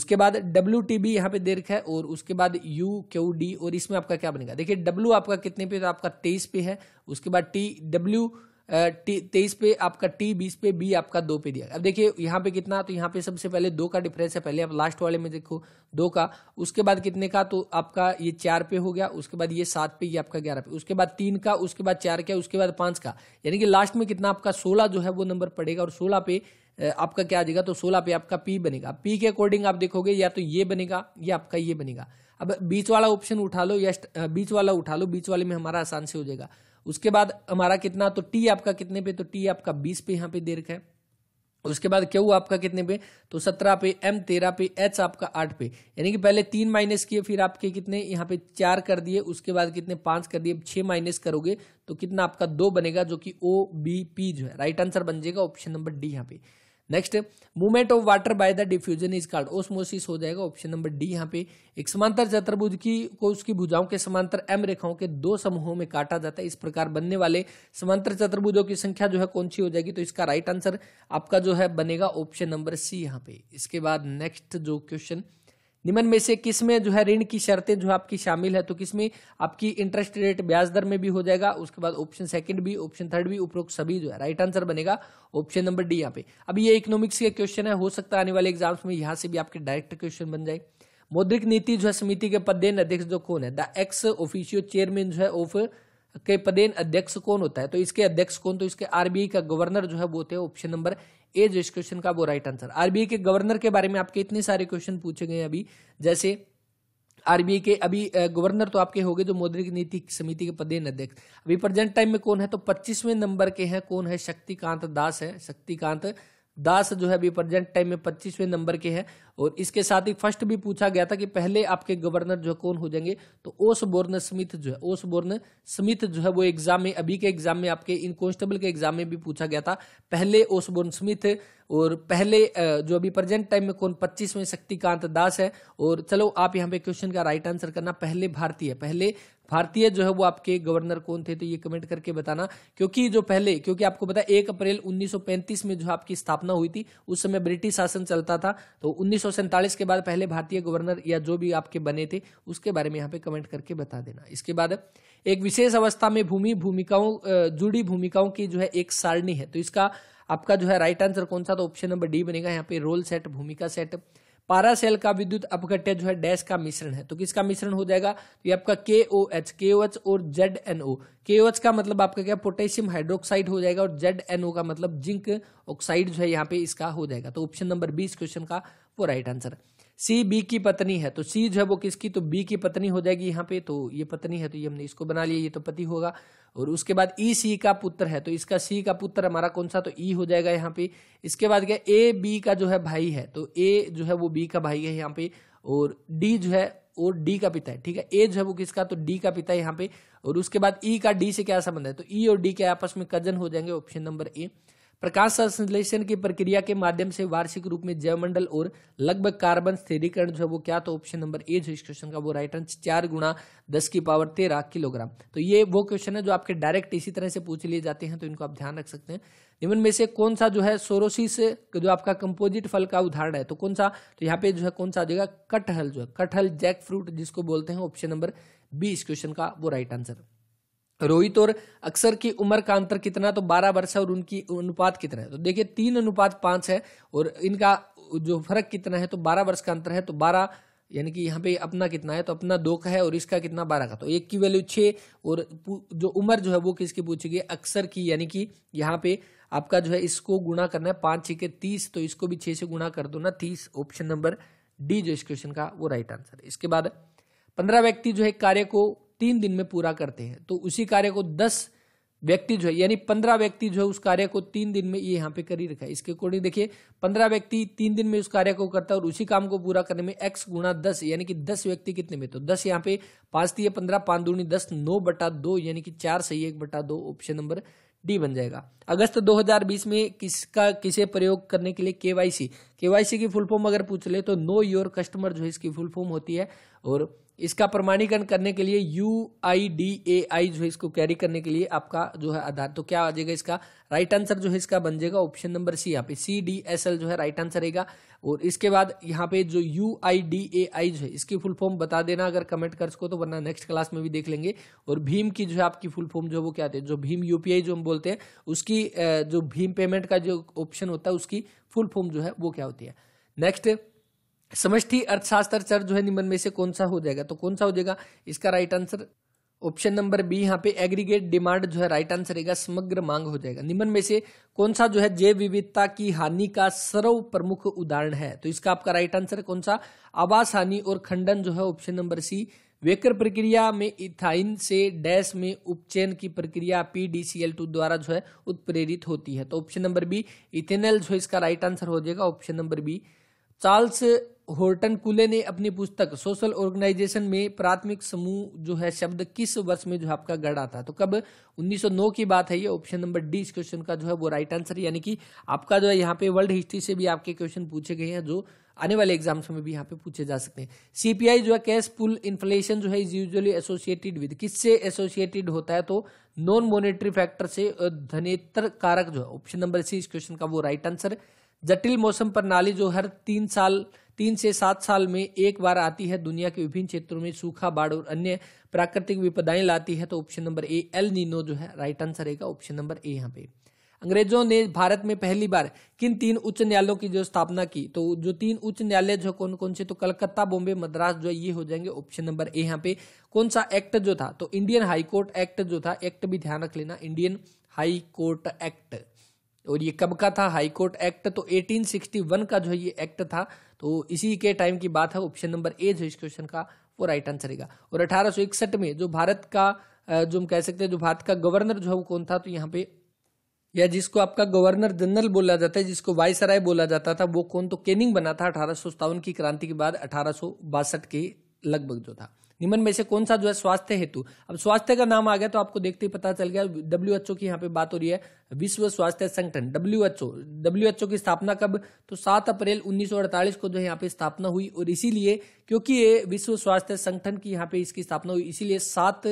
उसके बाद डब्ल्यू टी बी यहाँ पे देख है और उसके बाद यू क्यू डी और इसमें आपका क्या बनेगा देखिए डब्ल्यू आपका कितने पे तो आपका तेईस पे है उसके बाद टी डब्ल्यू तेईस पे आपका टी बीस पे बी आपका दो पे दिया अब देखिए यहाँ पे कितना तो यहाँ पे सबसे पहले दो का डिफरेंस है पहले आप लास्ट वाले में देखो दो का उसके बाद कितने का तो आपका ये चार पे हो गया उसके बाद ये सात पे ये आपका ग्यारह पे उसके बाद तीन का उसके बाद चार का उसके बाद पांच का यानी कि लास्ट में कितना आपका सोलह जो है वो नंबर पड़ेगा और सोलह पे आपका क्या आ जाएगा तो सोलह पे आपका पी बनेगा पी के अकॉर्डिंग आप देखोगे या तो ये बनेगा या आपका ये बनेगा अब बीच वाला ऑप्शन उठा लो या बीच वाला उठा लो बीच वाले में हमारा आसान से हो जाएगा उसके बाद हमारा कितना तो टी आपका कितने पे तो टी आपका बीस पे यहाँ पे दे रखा है उसके बाद क्यू आपका कितने पे तो सत्रह पे एम तेरह पे एच आपका आठ पे यानी कि पहले तीन माइनस किए फिर आपके कितने यहाँ पे चार कर दिए उसके बाद कितने पांच कर दिए छह माइनस करोगे तो कितना आपका दो बनेगा जो कि ओ बी पी जो है राइट आंसर बन जाएगा ऑप्शन नंबर डी यहाँ पे next movement of water by the diffusion is called osmosis हो जाएगा ऑप्शन नंबर डी यहाँ पे एक समांतर चतुर्भुज की को उसकी भुजाओं के समांतर एम रेखाओं के दो समूहों में काटा जाता है इस प्रकार बनने वाले समांतर चतुर्भुजों की संख्या जो है कौन सी हो जाएगी तो इसका राइट आंसर आपका जो है बनेगा ऑप्शन नंबर सी यहाँ पे इसके बाद नेक्स्ट जो क्वेश्चन निम्न में से किस में जो है ऋण की शर्तें जो आपकी शामिल है तो किस में आपकी इंटरेस्ट रेट ब्याज दर में भी हो जाएगा उसके बाद ऑप्शन सेकंड भी ऑप्शन थर्ड भी उपरोक्त सभी जो है राइट आंसर बनेगा ऑप्शन नंबर डी यहाँ पे अभी ये इकोनॉमिक्स के क्वेश्चन है हो सकता है आने वाले एग्जाम्स में यहाँ से भी आपके डायरेक्ट क्वेश्चन बन जाए मौद्रिक नीति जो है समिति के पदेन अध्यक्ष जो कौन है द एक्स ऑफिशियो चेयरमैन जो है ऑफ के पदेन अध्यक्ष कौन होता है तो इसके अध्यक्ष कौन तो इसके आरबीआई का गवर्नर जो है वो होते हैं ऑप्शन नंबर एज इस क्वेश्चन का वो राइट आंसर आरबीआई के गवर्नर के बारे में आपके इतने सारे क्वेश्चन पूछे गए अभी जैसे आरबीआई के अभी गवर्नर तो आपके हो गए जो मौद्रिक नीति समिति के पदेन अध्यक्ष अभी प्रेजेंट टाइम में कौन है तो पच्चीसवें नंबर के हैं कौन है शक्तिकांत दास है शक्तिकांत दास जो है अभी प्रेजेंट टाइम में पच्चीसवें नंबर के हैं और इसके साथ ही फर्स्ट भी पूछा गया था कि पहले आपके गवर्नर जो कौन हो जाएंगे तो ओस बोर्न स्मिथ जो है ओस बोर्न स्मिथ जो है वो एग्जाम में अभी के एग्जाम में आपके इन कॉन्स्टेबल के एग्जाम में भी पूछा गया था पहले ओस बोर्न स्मिथ और पहले जो अभी प्रेजेंट टाइम में कौन पच्चीसवें शक्तिकांत दास है और चलो आप यहाँ पे क्वेश्चन का राइट आंसर करना पहले भारतीय पहले भारतीय जो है वो आपके गवर्नर कौन थे तो ये कमेंट करके बताना क्योंकि जो पहले क्योंकि आपको पता है एक अप्रैल 1935 में जो आपकी स्थापना हुई थी उस समय ब्रिटिश शासन चलता था तो उन्नीस के बाद पहले भारतीय गवर्नर या जो भी आपके बने थे उसके बारे में यहाँ पे कमेंट करके बता देना इसके बाद एक विशेष अवस्था में भूमि भूमिकाओं जुड़ी भूमिकाओं की जो है एक सारणी है तो इसका आपका जो है राइट आंसर कौन सा तो ऑप्शन नंबर डी बनेगा यहाँ पे रोल सेट भूमिका सेट पारा सेल का विद्युत अपघट्य जो है डैश का मिश्रण है तो किसका मिश्रण हो जाएगा तो ये आपका के O H K O H और Z N O K O H का मतलब आपका क्या पोटेशियम हाइड्रोक्साइड हो जाएगा और जेड एन ओ का मतलब जिंक ऑक्साइड जो है यहाँ पे इसका हो जाएगा तो ऑप्शन नंबर बी इस क्वेश्चन का वो राइट आंसर है सी बी की पत्नी है तो सी जो है वो किसकी तो बी की पत्नी हो जाएगी यहाँ पे तो ये पत्नी है तो ये हमने इसको बना लिया ये तो पति होगा और उसके बाद ई सी का पुत्र है तो इसका सी का पुत्र हमारा कौन सा तो ई हो जाएगा यहाँ पे इसके बाद क्या ए बी का जो है भाई है तो ए जो है वो बी का भाई है यहाँ पे और डी जो है और डी का पिता है ठीक है ए जो है वो किसका तो डी का पिता है यहाँ पे और उसके बाद ई का डी से क्या संबंध है तो ई और डी के आपस में कजन हो जाएंगे ऑप्शन नंबर ए प्रकाश संश्लेषण की प्रक्रिया के माध्यम से वार्षिक रूप में मंडल और लगभग कार्बन स्थिरीकरण जो है वो क्या तो ऑप्शन नंबर ए जो इस क्वेश्चन का वो राइट आंसर चार गुणा दस की पावर तेरह किलोग्राम तो ये वो क्वेश्चन है जो आपके डायरेक्ट इसी तरह से पूछ लिए जाते हैं तो इनको आप ध्यान रख सकते हैं निम्न में से कौन सा जो है सोरोसिस जो आपका कंपोजिट फल का उदाहरण है तो कौन सा तो यहाँ पे जो है कौन सा आ जाएगा कटहल जो है कटहल जैक फ्रूट जिसको बोलते हैं ऑप्शन नंबर बी इस क्वेश्चन का वो राइट आंसर है रोहित और अक्सर की उम्र का अंतर कितना तो बारह वर्ष और उनकी अनुपात कितना है तो देखिए तीन अनुपात पाँच है और इनका जो फर्क कितना है तो बारह वर्ष का अंतर है तो बारह यानी कि यहाँ पे अपना कितना है तो अपना दो का है और इसका कितना बारह का तो एक की वैल्यू छः और जो उम्र जो है वो किसकी पूछी गई अक्सर की यानी कि यहाँ पे आपका जो है इसको गुणा करना है पाँच छः के तीस तो इसको भी छः से गुणा कर दो ना तीस ऑप्शन नंबर डी जो इस क्वेश्चन का वो राइट आंसर है इसके बाद पंद्रह व्यक्ति जो है कार्य को तीन दिन में पूरा करते हैं तो उसी कार्य को दस व्यक्ति जो है यानी पंद्रह व्यक्ति जो है उस कार्य को तीन दिन में ये यहाँ पे कर ही रखा है इसके अकॉर्डिंग देखिए पंद्रह व्यक्ति तीन दिन में उस कार्य को करता है और उसी काम को पूरा करने में एक्स गुणा दस यानी कि दस व्यक्ति कितने में तो दस यहाँ पे पांच तीय पंद्रह पांच दूनी दस नौ बटा दो यानी कि चार सही एक बटा दो ऑप्शन नंबर डी बन जाएगा अगस्त 2020 में किसका किसे प्रयोग करने के लिए केवाईसी केवाईसी की फुल फॉर्म अगर पूछ ले तो नो योर कस्टमर जो है इसकी फुल फॉर्म होती है और इसका प्रमाणीकरण करने के लिए यू आई डी ए आई जो है इसको कैरी करने के लिए आपका जो है आधार तो क्या आ जाएगा इसका राइट आंसर जो है इसका बन जाएगा ऑप्शन नंबर सी यहाँ पे सी डी एस एल जो है राइट आंसर रहेगा और इसके बाद यहाँ पे जो यू आई डी ए आई जो है इसकी फुल फॉर्म बता देना अगर कमेंट कर सको तो वरना नेक्स्ट क्लास में भी देख लेंगे और भीम की जो है आपकी फुल फॉर्म जो है वो क्या आती है जो भीम यूपीआई जो हम बोलते हैं उसकी जो भीम पेमेंट का जो ऑप्शन होता है उसकी फुल फॉर्म जो है वो क्या होती है नेक्स्ट समष्टि अर्थशास्त्र चर जो है निम्न में से कौन सा हो जाएगा तो कौन सा हो जाएगा इसका right answer option number B यहाँ पे एग्रीगेट डिमांड जो है राइट आंसर रहेगा समग्र मांग हो जाएगा निम्न में से कौन सा जो है जैव विविधता की हानि का सर्व प्रमुख उदाहरण है तो इसका आपका राइट आंसर कौन सा आवास हानि और खंडन जो है ऑप्शन नंबर सी वेकर प्रक्रिया में इथाइन से डैश में उपचयन की प्रक्रिया टू द्वारा जो है उत्प्रेरित होती है तो ऑप्शन नंबर बी इथेनल जो है इसका राइट आंसर हो जाएगा option number B Charles Horton Cooley ने अपनी पुस्तक सोशल ऑर्गेनाइजेशन में प्राथमिक समूह जो है शब्द किस वर्ष में जो आपका गढ़ा था तो कब 1909 की बात है ये ऑप्शन नंबर डी इस क्वेश्चन का जो है वो राइट आंसर यानी कि आपका जो है यहाँ पे वर्ल्ड हिस्ट्री से भी आपके क्वेश्चन पूछे गए हैं जो आने वाले एग्जाम्स में भी यहाँ पे पूछे जा सकते हैं सीपीआई जो है कैश पुल इन्फ्लेशन जो है इज यूजली एसोसिएटेड विद किससे एसोसिएटेड होता है तो नॉन मॉनेटरी फैक्टर से धनेतर कारक जो है ऑप्शन नंबर सी इस क्वेश्चन का वो राइट आंसर जटिल मौसम प्रणाली जो हर तीन साल तीन से सात साल में एक बार आती है दुनिया के विभिन्न क्षेत्रों में सूखा बाढ़ और अन्य प्राकृतिक विपदाएं लाती है तो option number A El Nino जो है राइट आंसर रहेगा ऑप्शन नंबर ए यहाँ पे अंग्रेजों ने भारत में पहली बार किन तीन उच्च न्यायालयों की जो स्थापना की तो जो तीन उच्च न्यायालय जो कौन कौन से तो कलकत्ता बॉम्बे मद्रास जो ये हो जाएंगे ऑप्शन नंबर ए यहाँ पे कौन सा एक्ट जो था तो इंडियन हाई कोर्ट एक्ट जो था एक्ट भी ध्यान रख लेना इंडियन हाई कोर्ट एक्ट और ये कब का था हाई कोर्ट एक्ट तो 1861 का जो है ये एक्ट था तो इसी के टाइम की बात है ऑप्शन नंबर ए जो इस क्वेश्चन का वो राइट आंसर रहेगा और अठारह में जो भारत का जो हम कह सकते हैं जो भारत का गवर्नर जो है वो कौन था तो यहाँ पे या जिसको आपका गवर्नर जनरल बोला जाता है जिसको वायसराय बोला जाता था वो कौन तो केनिंग बना था अठारह की क्रांति के बाद अठारह के लगभग जो था निम्न में से कौन सा जो है स्वास्थ्य हेतु अब स्वास्थ्य का नाम आ गया तो आपको देखते ही पता चल गया डब्ल्यू एच ओ की यहाँ पे बात हो रही है विश्व स्वास्थ्य संगठन W H O W H O की स्थापना कब तो सात अप्रैल उन्नीस को जो है यहाँ पे स्थापना हुई और इसीलिए क्योंकि ये विश्व स्वास्थ्य संगठन की यहाँ पे इसकी स्थापना हुई इसीलिए सात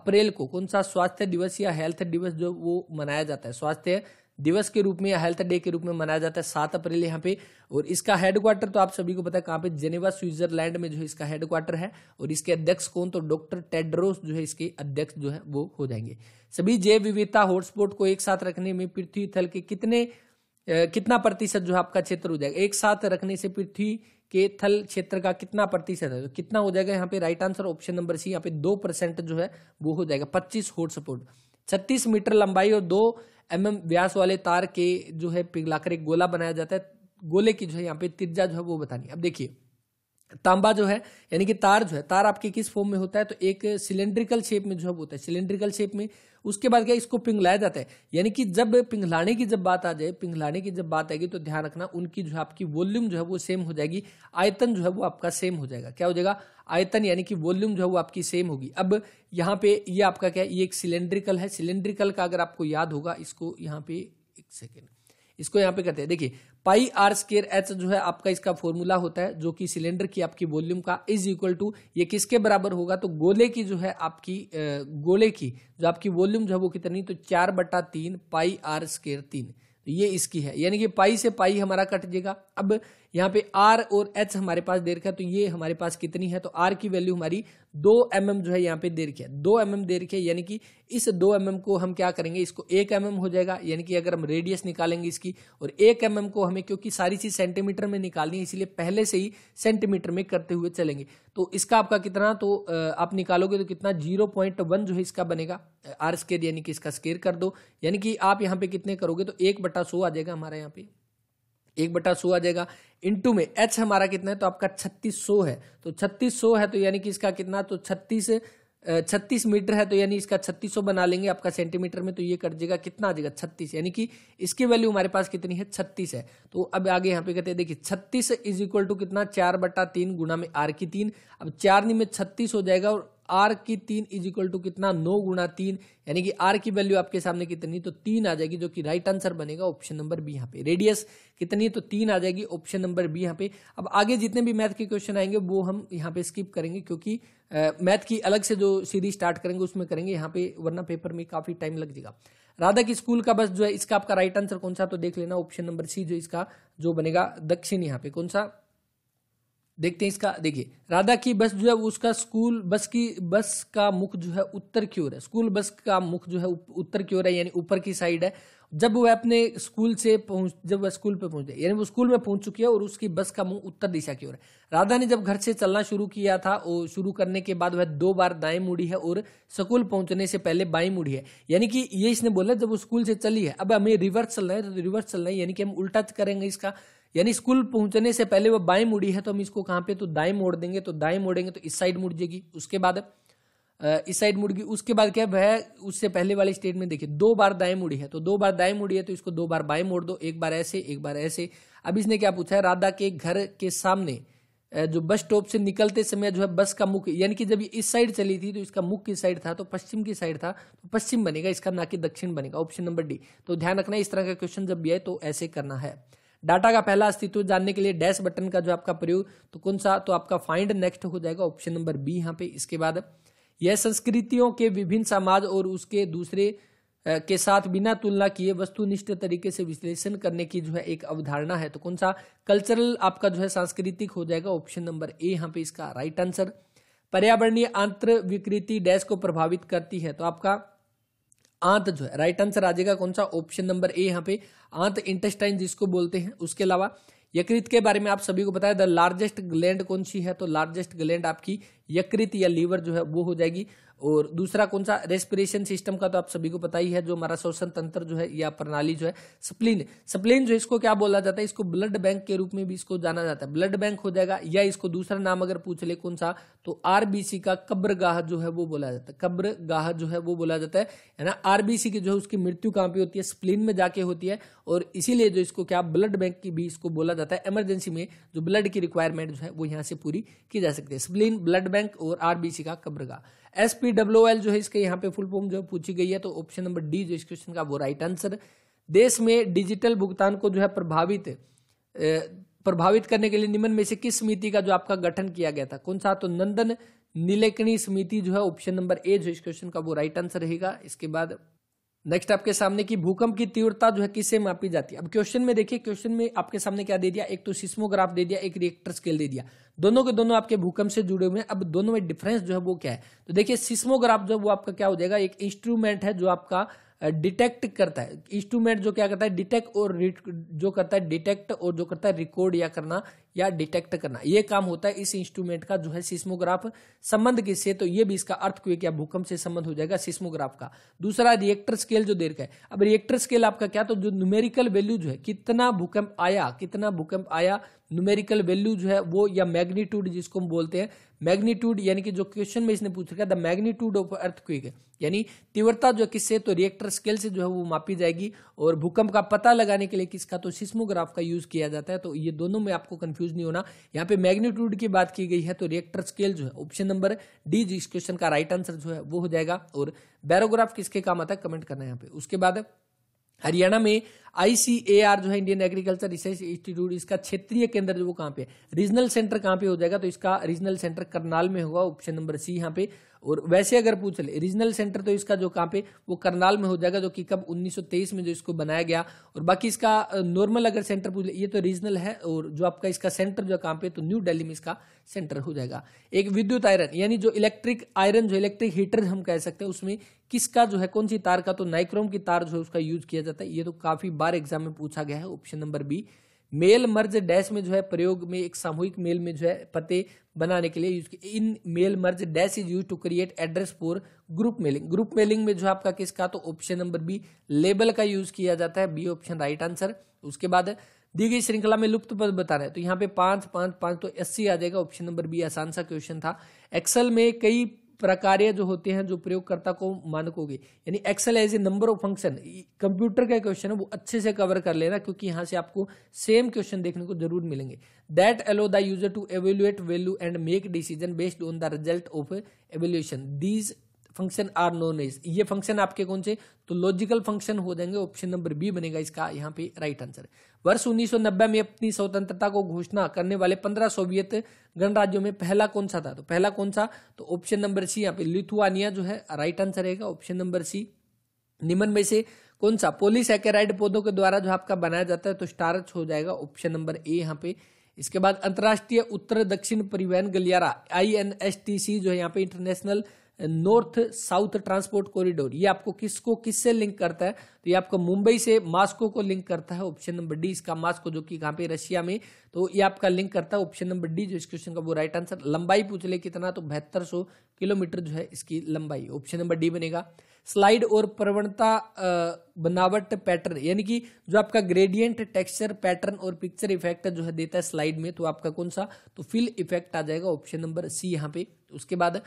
अप्रैल को कौन सा स्वास्थ्य दिवस या हेल्थ दिवस जो वो मनाया जाता है स्वास्थ्य दिवस के रूप में या हेल्थ डे के रूप में मनाया जाता है सात अप्रैल यहाँ पे और इसका हेडक्वार्टर तो आप सभी को पता है कहाँ पे जेनेवा स्विट्जरलैंड में जो है इसका हेडक्वार्टर है और इसके अध्यक्ष कौन तो डॉक्टर टेड्रोस जो है इसके अध्यक्ष जो है वो हो जाएंगे सभी जैव विविधता हॉटस्पॉट को एक साथ रखने में पृथ्वी थल के कितने कितना प्रतिशत जो है आपका क्षेत्र हो जाएगा एक साथ रखने से पृथ्वी के थल क्षेत्र का कितना प्रतिशत है तो कितना हो जाएगा यहाँ पे right answer option number C यहाँ पे दो परसेंट जो है वो हो जाएगा पच्चीस हॉटस्पॉट छत्तीस मीटर लंबाई और दो एम एम व्यास वाले तार के जो है पिघलाकर एक गोला बनाया जाता है गोले की जो है यहाँ पे तिरजा जो है वो बतानी अब देखिए तांबा जो है यानी कि तार जो है तार आपके किस फॉर्म में होता है तो एक सिलेंड्रिकल शेप में जो है होता है सिलेंड्रिकल शेप में उसके बाद क्या इसको पिघलाया जाता है यानी कि जब पिंगलाने की जब बात आ जाए पिघलाने की जब बात आएगी तो ध्यान रखना उनकी जो है आपकी वॉल्यूम जो है वो सेम हो जाएगी आयतन जो है वो आपका सेम हो जाएगा क्या हो जाएगा आयतन यानी कि वॉल्यूम जो है वो आपकी सेम होगी अब यहाँ पे ये यह आपका क्या है ये एक सिलेंड्रिकल है सिलेंड्रिकल का अगर आपको याद होगा इसको यहाँ पे एक सेकेंड इसको यहाँ पे कहते हैं देखिए पाई आर स्केर एच जो है आपका इसका फॉर्मूला होता है जो कि सिलेंडर की आपकी वॉल्यूम का इज इक्वल टू ये किसके बराबर होगा तो गोले की जो है आपकी गोले की जो आपकी वॉल्यूम जो है वो कितनी तो चार बटा तीन पाई आर स्केयर तीन तो ये इसकी है यानी कि पाई से पाई हमारा कट जाएगा अब यहाँ पे आर और एच हमारे पास दे रखा है तो ये हमारे पास कितनी है तो आर की वैल्यू हमारी दो एम mm जो है यहाँ पे दे रखी है दो एम mm दे रखी है यानी कि इस दो एम mm को हम क्या करेंगे इसको एक एम mm हो जाएगा यानी कि अगर हम रेडियस निकालेंगे इसकी और एक एम mm को हमें क्योंकि सारी चीज सेंटीमीटर में निकालनी है इसलिए पहले से ही सेंटीमीटर में करते हुए चलेंगे तो इसका आपका कितना तो आप निकालोगे तो कितना जीरो पॉइंट वन जो है इसका बनेगा आर स्केर यानी कि इसका स्केयर कर दो यानी कि आप यहाँ पे कितने करोगे तो एक बटा सो आ जाएगा हमारे यहाँ पे एक बटा सो आ जाएगा इंटू में एच हमारा कितना है तो आपका छत्तीस सौ है तो छत्तीस सौ है तो यानी कि इसका कितना तो छत्तीस छत्तीस मीटर है तो यानी इसका छत्तीस सौ बना लेंगे आपका सेंटीमीटर में तो ये कर जाएगा कितना आ जाएगा छत्तीस यानी कि इसकी वैल्यू हमारे पास कितनी है छत्तीस है तो अब आगे यहाँ पे कहते हैं देखिए छत्तीस इज इक्वल टू कितना चार बटा तीन गुना में आर की तीन अब चार में छत्तीस हो जाएगा और आर की तीन इज इक्वल टू कितना नौ गुणा तीन यानी कि आर की वैल्यू आपके सामने कितनी तो तीन आ जाएगी जो कि राइट आंसर बनेगा ऑप्शन नंबर बी यहाँ पे रेडियस कितनी तो तीन आ जाएगी ऑप्शन नंबर बी यहाँ पे अब आगे जितने भी मैथ के क्वेश्चन आएंगे वो हम यहाँ पे स्किप करेंगे क्योंकि मैथ की अलग से जो सीरीज स्टार्ट करेंगे उसमें करेंगे यहाँ पे वरना पेपर में काफी टाइम लग जाएगा राधा की स्कूल का बस जो है इसका आपका राइट आंसर कौन सा तो देख लेना ऑप्शन नंबर सी जो इसका जो बनेगा दक्षिण यहाँ पे कौन सा देखते हैं इसका देखिए राधा की बस जो है उसका स्कूल बस की बस का मुख जो है उत्तर की ओर है स्कूल बस का मुख जो है उत्तर की ओर है यानी ऊपर की साइड है जब वह अपने स्कूल से पहुंच जब वह स्कूल पे पहुंच यानी वो स्कूल में पहुंच चुकी है और उसकी बस का मुंह उत्तर दिशा की ओर है राधा ने जब घर से चलना शुरू किया था और शुरू करने के बाद वह दो बार दाएं मुड़ी है और स्कूल पहुंचने से पहले बाएं मुड़ी है यानी कि ये इसने बोला जब वो स्कूल से चली है अब हमें रिवर्स चलना है तो रिवर्स चलना है यानी कि हम उल्टा करेंगे इसका यानी स्कूल पहुंचने से पहले वो बाएं मुड़ी है तो हम इसको कहाँ पे तो दाएं मोड़ देंगे तो दाएं मोड़ेंगे तो इस साइड मुड़ जाएगी उसके बाद इस साइड मुड़ गई उसके बाद क्या है उससे पहले वाले स्टेट में देखिए दो बार दाएं मुड़ी है तो दो बार दाएं मुड़ी है तो इसको दो बार बाएं मोड़ दो एक बार ऐसे एक बार ऐसे अब इसने क्या पूछा है राधा के घर के सामने जो बस स्टॉप से निकलते समय जो है बस का मुख यानी कि जब ये इस साइड चली थी तो इसका मुख किस साइड था तो पश्चिम की साइड था तो पश्चिम बनेगा इसका ना कि दक्षिण बनेगा ऑप्शन नंबर डी तो ध्यान रखना इस तरह का क्वेश्चन जब भी आए तो ऐसे करना है डाटा का पहला अस्तित्व जानने के लिए डैश बटन का जो आपका प्रयोग तो कौन सा तो आपका फाइंड नेक्स्ट हो जाएगा ऑप्शन नंबर बी यहाँ पे इसके बाद यह संस्कृतियों के विभिन्न समाज और उसके दूसरे के साथ बिना तुलना किए वस्तुनिष्ठ तरीके से विश्लेषण करने की जो है एक अवधारणा है तो कौन सा कल्चरल आपका जो है सांस्कृतिक हो जाएगा ऑप्शन नंबर ए यहाँ पे इसका राइट आंसर पर्यावरणीय आंतर विकृति डैश को प्रभावित करती है तो आपका आंत जो है राइट आंसर आ जाएगा कौन सा ऑप्शन नंबर ए यहाँ पे आंत इंटेस्टाइन जिसको बोलते हैं उसके अलावा यकृत के बारे में आप सभी को बताया द लार्जेस्ट ग्लैंड कौन सी है तो लार्जेस्ट ग्लैंड आपकी यकृत या लीवर जो है वो हो जाएगी और दूसरा कौन सा रेस्पिरेशन सिस्टम का तो आप सभी को पता ही है जो हमारा श्वसन तंत्र जो है या प्रणाली जो है स्प्लिन स्प्लिन जो है इसको क्या बोला जाता है इसको ब्लड बैंक के रूप में भी इसको जाना जाता है ब्लड बैंक हो जाएगा या इसको दूसरा नाम अगर पूछ ले कौन सा तो आरबीसी का कब्रगाह जो है वो बोला जाता है कब्रगाह जो है वो बोला जाता है ना आरबीसी की जो है उसकी मृत्यु कहाँ पे होती है स्प्लिन में जाके होती है और इसीलिए जो इसको क्या ब्लड बैंक की भी इसको बोला जाता है इमरजेंसी में जो ब्लड की रिक्वायरमेंट जो है वो यहाँ से पूरी की जा सकती है स्प्लिन ब्लड बैंक और आरबीसी का कब्रगा एस पी डब्ल्यू एल जो है इसके यहाँ पे फुल फॉर्म जो पूछी गई है तो ऑप्शन नंबर डी जो इस क्वेश्चन का वो राइट आंसर देश में डिजिटल भुगतान को जो है प्रभावित प्रभावित करने के लिए निम्न में से किस समिति का जो आपका गठन किया गया था कौन सा तो नंदन निलेकनी समिति जो है ऑप्शन नंबर ए जो इस क्वेश्चन का वो राइट आंसर रहेगा इसके बाद नेक्स्ट आपके सामने की भूकंप की तीव्रता जो है किससे मापी जाती है अब क्वेश्चन में देखिए क्वेश्चन में आपके सामने क्या दे दिया एक तो सिस्मोग्राफ दे दिया एक रिएक्टर स्केल दे दिया दोनों के दोनों आपके भूकंप से जुड़े हुए हैं अब दोनों में डिफरेंस जो है वो क्या है तो देखिए सिस्मोग्राफ जो वो आपका क्या हो जाएगा एक इंस्ट्रूमेंट है जो आपका डिटेक्ट करता है इंस्ट्रूमेंट जो क्या करता है डिटेक्ट और जो करता है डिटेक्ट और जो करता है रिकॉर्ड या करना या डिटेक्ट करना ये काम होता है इस इंस्ट्रूमेंट का जो है सिस्मोग्राफ संबंध किससे तो ये भी इसका अर्थ क्विक या भूकंप से संबंध हो जाएगा सिस्मोग्राफ का दूसरा रिएक्टर स्केल जो देर का है अब रिएक्टर स्केल आपका क्या तो जो न्यूमेरिकल वैल्यू जो है कितना भूकंप आया कितना भूकंप आया न्यूमेरिकल वैल्यू जो है वो या मैग्नीट्यूड जिसको हम बोलते हैं मैग्नीट्यूड यानी कि जो क्वेश्चन में इसने पूछ रखा the magnitude of earthquake यानी तीव्रता जो किससे तो रिएक्टर स्केल से जो है वो मापी जाएगी और भूकंप का पता लगाने के लिए किसका तो सिस्मोग्राफ का यूज किया जाता है तो ये दोनों में आपको कंफ्यूज कंफ्यूज नहीं होना यहाँ पे मैग्नीट्यूड की बात की गई है तो रिएक्टर स्केल जो है ऑप्शन नंबर डी जिस क्वेश्चन का राइट आंसर जो है वो हो जाएगा और बैरोग्राफ किसके काम आता है कमेंट करना यहाँ पे उसके बाद हरियाणा में आईसीएआर जो है इंडियन एग्रीकल्चर रिसर्च इंस्टीट्यूट इसका क्षेत्रीय केंद्र जो वो पे है रीजनल सेंटर कहां पे हो जाएगा तो इसका रीजनल सेंटर करनाल में होगा ऑप्शन नंबर सी यहां पे और वैसे अगर पूछ ले रीजनल सेंटर तो इसका जो कहां पे वो करनाल में हो जाएगा जो कि कब 1923 में जो इसको बनाया गया और बाकी इसका नॉर्मल अगर सेंटर पूछ ले ये तो रीजनल है और जो आपका इसका सेंटर जो कहां पे तो न्यू दिल्ली में इसका सेंटर हो जाएगा एक विद्युत आयरन यानी जो इलेक्ट्रिक आयरन जो इलेक्ट्रिक हीटर हम कह सकते हैं उसमें किसका जो है कौन सी तार का तो नाइक्रोम की तार जो है उसका यूज किया जाता है ये तो काफी बार एग्जाम में पूछा गया है option number B mail merge dash में जो है प्रयोग में एक सामूहिक मेल में जो है पते बनाने के लिए in mail merge dash is use to create address for group mailing group mailing में जो है आपका किसका तो ऑप्शन नंबर बी लेबल का यूज किया जाता है बी ऑप्शन राइट आंसर उसके बाद दी गई श्रृंखला में लुप्त पद बता रहे हैं तो यहाँ पे पांच पांच पांच तो अस्सी आ जाएगा ऑप्शन नंबर बी आसान सा क्वेश्चन था एक्सल में कई प्रकार जो होते हैं जो प्रयोगकर्ता को मानक होगी यानी Excel has a number of function computer का क्वेश्चन है वो अच्छे से कवर कर लेना क्योंकि यहां से आपको सेम क्वेश्चन देखने को जरूर मिलेंगे that allow the user to evaluate value and make decision based on the result of evaluation these function are known as ये फंक्शन आपके कौन से तो लॉजिकल फंक्शन हो जाएंगे ऑप्शन नंबर बी बनेगा इसका यहाँ पे राइट आंसर वर्ष 1990 में अपनी स्वतंत्रता को घोषणा करने वाले 15 सोवियत गणराज्यों में पहला कौन सा था तो पहला कौन सा तो ऑप्शन नंबर सी यहाँ पे लिथुआनिया जो है राइट आंसर रहेगा ऑप्शन नंबर सी निमन में से कौन सा पोलिसैकेराइड पौधों के द्वारा जो आपका बनाया जाता है तो स्टार्च हो जाएगा ऑप्शन नंबर ए यहाँ पे इसके बाद अंतर्राष्ट्रीय उत्तर दक्षिण परिवहन गलियारा आई जो है यहाँ पे international north south transport corridor ये आपको किसको किससे लिंक करता है तो ये आपको मुंबई से मास्को को लिंक करता है ऑप्शन नंबर डी इसका मास्को जो कि कहां पे रशिया में तो ये आपका लिंक करता है ऑप्शन नंबर डी जो इस क्वेश्चन का वो राइट आंसर लंबाई पूछ ले कितना तो बहत्तर किलोमीटर जो है इसकी लंबाई ऑप्शन नंबर डी बनेगा स्लाइड और प्रवणता बनावट पैटर्न यानी कि जो आपका ग्रेडियंट टेक्सचर पैटर्न और पिक्चर इफेक्ट जो है देता है स्लाइड में तो आपका कौन सा तो फिल इफेक्ट आ जाएगा ऑप्शन नंबर सी यहाँ पे उसके बाद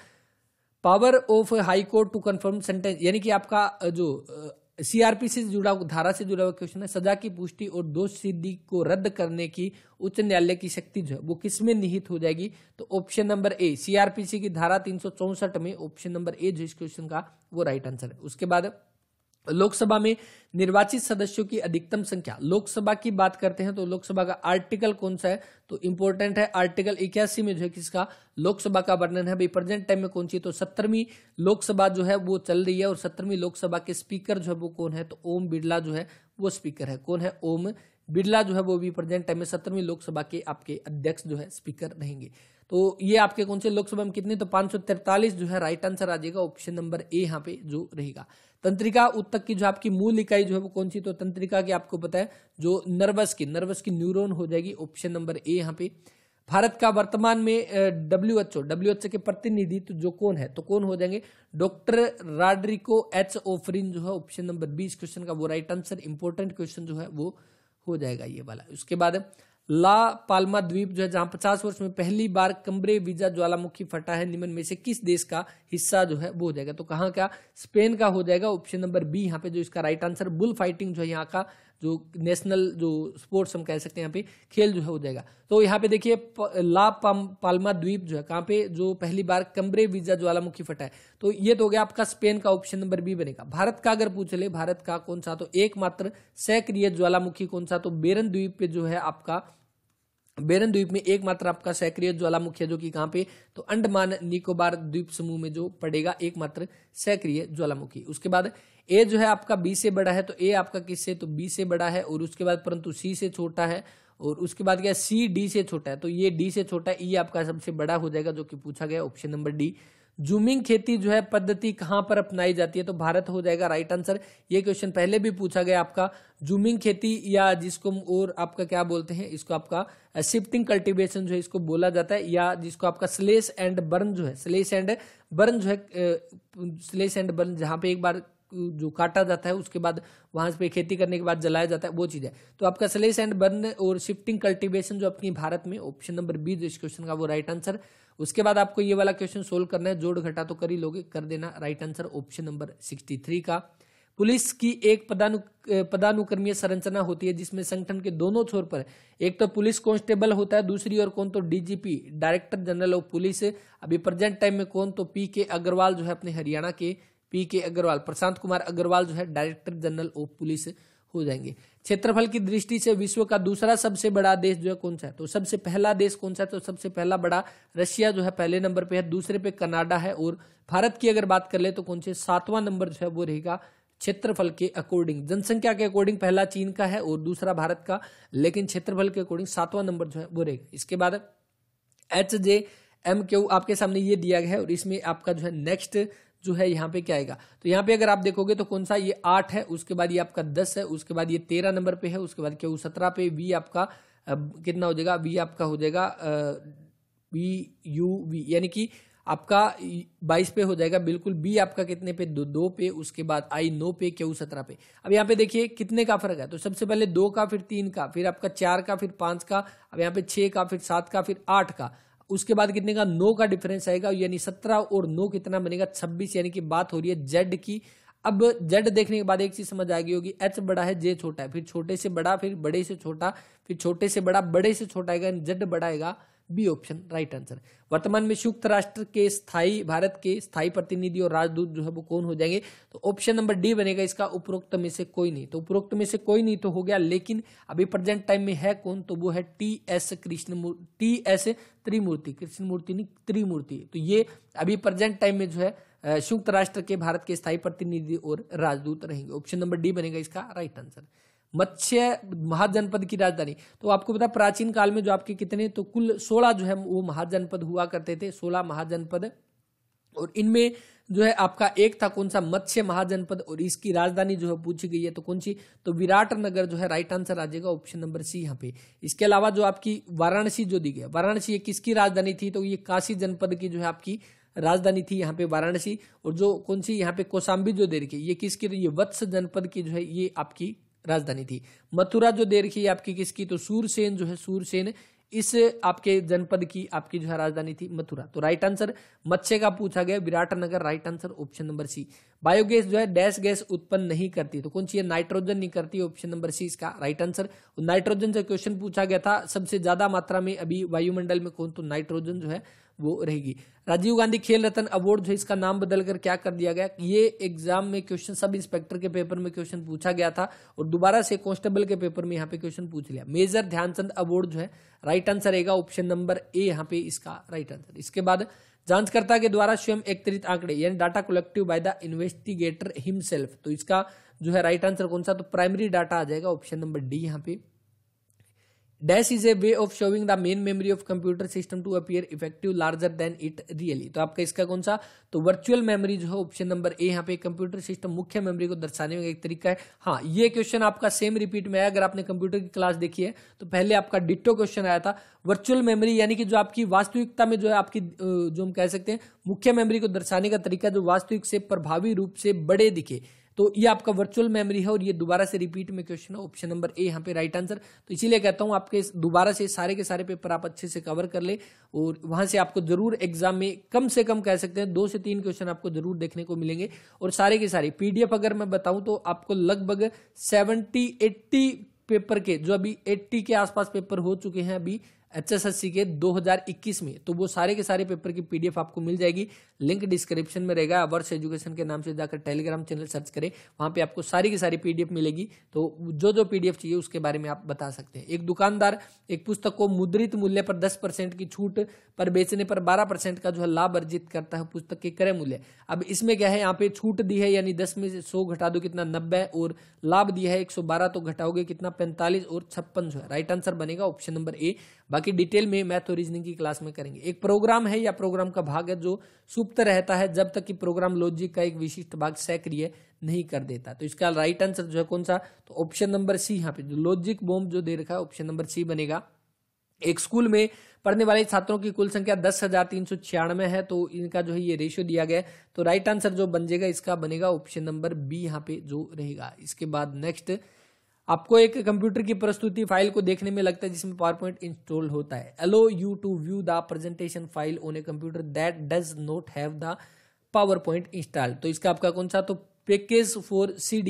power of high court to confirm sentence यानी कि आपका जो सीआरपी से जुड़ा हुआ धारा से जुड़ा हुआ क्वेश्चन है सजा की पुष्टि और दोष सिद्धि को रद्द करने की उच्च न्यायालय की शक्ति जो है वो किसमें निहित हो जाएगी तो ऑप्शन नंबर ए सीआरपीसी की धारा तीन में ऑप्शन नंबर ए जो इस क्वेश्चन का वो राइट आंसर है उसके बाद लोकसभा में निर्वाचित सदस्यों की अधिकतम संख्या लोकसभा की बात करते हैं तो लोकसभा का आर्टिकल कौन सा है तो इंपोर्टेंट है आर्टिकल इक्यासी में जो है किसका लोकसभा का वर्णन है प्रेजेंट टाइम में कौन सी तो सत्तरवीं लोकसभा जो है वो चल रही है और सत्तरवीं लोकसभा के स्पीकर जो है वो कौन है तो ओम बिरला जो है वो स्पीकर है कौन है ओम बिरला जो है वो भी प्रेजेंट टाइम में सत्रहवीं लोकसभा के आपके अध्यक्ष जो है स्पीकर रहेंगे तो ये आपके कौन से लोकसभा में कितने तो 543 जो है राइट आंसर आ जाएगा ऑप्शन नंबर ए यहाँ पे जो रहेगा तंत्रिका उत्तक की जो आपकी मूल इकाई जो है वो कौन सी तो तंत्रिका की आपको पता है जो नर्वस की नर्वस की न्यूरोन हो जाएगी ऑप्शन नंबर ए यहाँ पे भारत का वर्तमान में W H O W H O के प्रतिनिधित्व जो कौन है तो कौन हो जाएंगे डॉक्टर राड्रिको एच ओफरिन जो है ऑप्शन नंबर बी इस क्वेश्चन का वो राइट आंसर इंपॉर्टेंट क्वेश्चन जो है वो हो जाएगा ये वाला उसके बाद ला पाल्मा द्वीप जो है जहां पचास वर्ष में पहली बार कमरे वीजा ज्वालामुखी फटा है निम्न में से किस देश का हिस्सा जो है वो हो जाएगा तो कहाँ का स्पेन का हो जाएगा ऑप्शन नंबर बी यहाँ पे जो इसका राइट आंसर बुल फाइटिंग जो है यहाँ का जो नेशनल जो स्पोर्ट्स हम कह सकते हैं यहाँ पे खेल जो है हो जाएगा तो यहाँ पे देखिए ला पालमा द्वीप जो है कहाँ पे जो पहली बार कमरे वीजा ज्वालामुखी फटा है तो ये तो हो गया आपका स्पेन का ऑप्शन नंबर बी बनेगा भारत का अगर पूछ ले भारत का कौन सा तो एकमात्र सैक्रिय ज्वालामुखी कौन सा तो बेरन द्वीप पे जो है आपका बेरन द्वीप में एकमात्र आपका सैक्रिय ज्वालामुखी है जो कि कहाँ पे तो अंडमान निकोबार द्वीप समूह में जो पड़ेगा एकमात्र सक्रिय ज्वालामुखी उसके बाद ए जो है आपका बी से बड़ा है तो ए आपका किससे तो बी से बड़ा है और उसके बाद परंतु सी से छोटा है और उसके बाद क्या सी डी से छोटा है तो ये डी से छोटा ई आपका सबसे बड़ा हो जाएगा जो कि पूछा गया ऑप्शन नंबर डी जूमिंग खेती जो है पद्धति कहाँ पर अपनाई जाती है तो भारत हो जाएगा राइट आंसर ये क्वेश्चन पहले भी पूछा गया आपका जूमिंग खेती या जिसको और आपका क्या बोलते हैं इसको आपका शिफ्टिंग कल्टीवेशन जो है इसको बोला जाता है या जिसको आपका स्लेस एंड बर्न जो है स्लेस एंड बर्न जो है स्लेस एंड बर्न जहाँ पे एक बार जो काटा जाता है उसके बाद वहां पे खेती करने के बाद जलाया जाता है वो चीज है तो आपका स्लेस एंड बर्न और शिफ्टिंग कल्टीवेशन जो अपनी भारत में ऑप्शन नंबर बी जो इस क्वेश्चन का वो राइट आंसर उसके बाद आपको ये वाला क्वेश्चन सोल्व करना है जोड़ घटा तो कर ही लोगे कर देना right answer option number sixty three का पुलिस की एक पदानु पदानुक्रमीय संरचना होती है जिसमें संगठन के दोनों छोर पर एक तो पुलिस कांस्टेबल होता है दूसरी ओर कौन तो DGP director general of police अभी प्रेजेंट टाइम में कौन तो पी के अग्रवाल जो है अपने हरियाणा के पी के अग्रवाल प्रशांत कुमार अग्रवाल जो है डायरेक्टर जनरल ऑफ पुलिस हो जाएंगे क्षेत्रफल की दृष्टि से विश्व का दूसरा सबसे बड़ा देश जो है कौन सा है तो सबसे पहला देश कौन सा है तो सबसे पहला बड़ा रशिया जो है पहले नंबर पे है दूसरे पे कनाडा है और भारत की अगर बात कर ले तो कौन से सातवां नंबर जो है वो रहेगा क्षेत्रफल के अकॉर्डिंग जनसंख्या के अकॉर्डिंग पहला चीन का है और दूसरा भारत का लेकिन क्षेत्रफल के अकॉर्डिंग सातवां नंबर जो है वो रहेगा इसके बाद एच जे एम क्यू आपके सामने ये दिया गया है और इसमें आपका जो है नेक्स्ट जो है यहाँ पे क्या आएगा तो यहाँ पे अगर आप देखोगे तो कौन सा ये आठ है उसके बाद ये आपका दस है उसके बाद ये तेरह नंबर पे है उसके बाद क्या सत्रह पे वी आपका कितना हो जाएगा वी आपका हो जाएगा वी यू वी यानी कि आपका बाईस पे हो जाएगा बिल्कुल बी आपका कितने पे दो दो पे उसके बाद आई नो पे क्यू सत्रह पे अब यहाँ पे देखिए कितने का फर्क है तो सबसे पहले दो का फिर तीन का फिर आपका चार का फिर पांच का अब यहाँ पे छह का फिर सात का फिर आठ का उसके बाद कितने का नो का डिफरेंस आएगा यानी सत्रह और नो कितना बनेगा छब्बीस यानी कि बात हो रही है जेड की अब जेड देखने के बाद एक चीज समझ आ गई होगी एच बड़ा है जे छोटा है फिर छोटे से बड़ा फिर बड़े से छोटा फिर छोटे से बड़ा बड़े से छोटा आएगा जेड बड़ा बी ऑप्शन राइट आंसर वर्तमान में संयुक्त राष्ट्र के स्थायी भारत के स्थाई प्रतिनिधि और राजदूत जो है वो कौन हो जाएंगे तो ऑप्शन नंबर डी बनेगा इसका उपरोक्त में से कोई नहीं तो उपरोक्त में से कोई नहीं तो हो गया लेकिन अभी प्रेजेंट टाइम में है कौन तो वो है T S Krishna T S Trimurti Krishnamurthy नहीं त्रिमूर्ति तो ये अभी प्रेजेंट टाइम में जो है संयुक्त राष्ट्र के भारत के स्थायी प्रतिनिधि और राजदूत रहेंगे ऑप्शन नंबर डी बनेगा इसका राइट आंसर मत्स्य महाजनपद की राजधानी तो आपको पता प्राचीन काल में जो आपके कितने तो कुल सोलह जो है वो महाजनपद हुआ करते थे सोलह महाजनपद और इनमें जो है आपका एक था कौन सा मत्स्य महाजनपद और इसकी राजधानी जो है पूछी गई है तो कौन सी तो विराट नगर जो है राइट आंसर आ जाएगा ऑप्शन नंबर सी यहाँ पे इसके अलावा जो आपकी वाराणसी जो दी गई वाराणसी ये किसकी राजधानी थी तो ये काशी जनपद की जो है आपकी राजधानी थी यहाँ पे वाराणसी और जो कौन सी यहाँ पे कोसाम्बी जो दे रखी है ये किसकी ये वत्स जनपद की जो है ये आपकी राजधानी थी मथुरा जो दे रखी है आपकी किसकी तो सूरसेन जो है सूरसेन इस आपके जनपद की आपकी जो है राजधानी थी मथुरा तो राइट आंसर मच्छे का पूछा गया Virat Nagar right answer option number C biogas जो है डैश गैस उत्पन्न नहीं करती तो कौन सी है नाइट्रोजन नहीं करती ऑप्शन नंबर सी इसका राइट आंसर नाइट्रोजन से क्वेश्चन पूछा गया था सबसे ज्यादा मात्रा में अभी वायुमंडल में कौन तो नाइट्रोजन जो है वो रहेगी राजीव गांधी खेल रत्न अवार्ड जो इसका नाम बदल कर क्या कर दिया गया ये एग्जाम में क्वेश्चन सब इंस्पेक्टर के पेपर में क्वेश्चन पूछा गया था और दोबारा से कांस्टेबल के पेपर में यहाँ पे क्वेश्चन पूछ लिया मेजर ध्यानचंद अवार्ड जो है राइट आंसर रहेगा ऑप्शन नंबर ए यहाँ पे इसका राइट आंसर इसके बाद जांचकर्ता के द्वारा स्वयं एकत्रित आंकड़े यानी data collective by the investigator himself तो इसका जो है राइट आंसर कौन सा तो प्राइमरी डाटा आ जाएगा ऑप्शन नंबर डी यहाँ पे dash is a way of showing the main memory of computer system to appear effective larger than it really तो आपका इसका कौन सा तो वर्चुअल मेमोरी जो है ऑप्शन नंबर ए यहाँ पे कंप्यूटर सिस्टम मुख्य मेमोरी को दर्शाने का एक तरीका है हाँ ये क्वेश्चन आपका सेम रिपीट में है अगर आपने कंप्यूटर की क्लास देखी है तो पहले आपका डिट्टो क्वेश्चन आया था वर्चुअल मेमोरी यानी कि जो आपकी वास्तविकता में जो है आपकी जो हम कह सकते हैं मुख्य मेमोरी को दर्शाने का तरीका जो वास्तविक से प्रभावी रूप से बड़े दिखे तो ये आपका वर्चुअल मेमोरी है और ये दोबारा से रिपीट में क्वेश्चन है ऑप्शन नंबर ए यहाँ पे राइट आंसर तो इसीलिए कहता हूँ आपके दोबारा से सारे के सारे पेपर आप अच्छे से कवर कर ले और वहां से आपको जरूर एग्जाम में कम से कम कह सकते हैं दो से तीन क्वेश्चन आपको जरूर देखने को मिलेंगे और सारे के सारे पीडीएफ अगर मैं बताऊं तो आपको लगभग सेवेंटी एट्टी पेपर के जो अभी एट्टी के आसपास पेपर हो चुके हैं अभी एच एस एस के 2021 में तो वो सारे के सारे पेपर की पीडीएफ आपको मिल जाएगी लिंक डिस्क्रिप्शन में रहेगा वर्ष एजुकेशन के नाम से जाकर टेलीग्राम चैनल सर्च करें वहाँ पे आपको सारी की सारी पीडीएफ मिलेगी तो जो जो पीडीएफ चाहिए उसके बारे में आप बता सकते हैं एक दुकानदार एक पुस्तक को मुद्रित मूल्य पर दस की छूट पर बेचने पर बारह का जो है लाभ अर्जित करता है पुस्तक के क्रय मूल्य अब इसमें क्या है यहाँ पे छूट दी है यानी दस में सौ घटा दो कितना नब्बे और लाभ दिया है एक तो घटाओगे कितना पैंतालीस और छप्पन जो है राइट आंसर बनेगा ऑप्शन नंबर ए बाकी डिटेल में मैथ और रीजनिंग की क्लास में करेंगे एक प्रोग्राम है या प्रोग्राम का भाग है जो सुप्त रहता है जब तक कि प्रोग्राम लॉजिक का एक विशिष्ट भाग सक्रिय नहीं कर देता तो इसका राइट आंसर जो है कौन सा तो ऑप्शन नंबर सी यहाँ पे जो लॉजिक बोम जो दे रखा है ऑप्शन नंबर सी बनेगा एक स्कूल में पढ़ने वाले छात्रों की कुल संख्या दस हजार तीन सौ छियानवे है तो इनका जो है ये रेशियो दिया गया तो राइट आंसर जो बन जाएगा इसका बनेगा ऑप्शन नंबर बी यहाँ पे जो रहेगा इसके बाद नेक्स्ट आपको एक कंप्यूटर की प्रस्तुति फाइल को देखने में लगता है जिसमें पावर पॉइंट इंस्टॉल होता है allow you to view the presentation file on a computer that does not have the power point install तो इसका आपका कौन सा तो पैकेज फॉर सी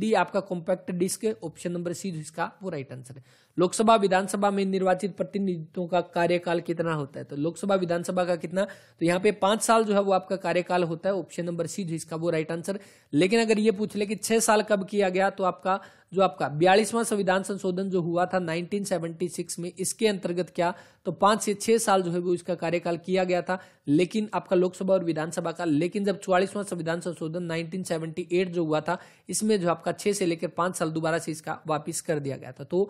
डी आपका कॉम्पैक्ट डिस्क है ऑप्शन नंबर सी जिसका वो राइट आंसर है लोकसभा विधानसभा में निर्वाचित प्रतिनिधित्वों का कार्यकाल कितना होता है तो लोकसभा विधानसभा का कितना तो यहाँ पे पांच साल जो है वो आपका कार्यकाल होता है ऑप्शन नंबर सी जो इसका वो राइट आंसर लेकिन अगर ये पूछ ले कि छह साल कब किया गया तो आपका जो आपका बयालीसवां संविधान संशोधन जो हुआ था 1976 में इसके अंतर्गत क्या तो पांच से छह साल जो है वो इसका कार्यकाल किया गया था लेकिन आपका लोकसभा और विधानसभा का लेकिन जब चौवालीसवां संविधान संशोधन 1978 जो हुआ था इसमें जो आपका छह से लेकर पांच साल दोबारा से इसका वापिस कर दिया गया था तो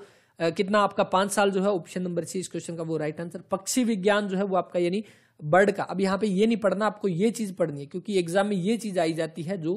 कितना आपका पांच साल जो है ऑप्शन नंबर सी इस क्वेश्चन का वो राइट आंसर पक्षी विज्ञान जो है वो आपका यानी बर्ड का अब यहाँ पे ये नहीं पढ़ना आपको ये चीज पढ़नी है क्योंकि एग्जाम में ये चीज आई जाती है जो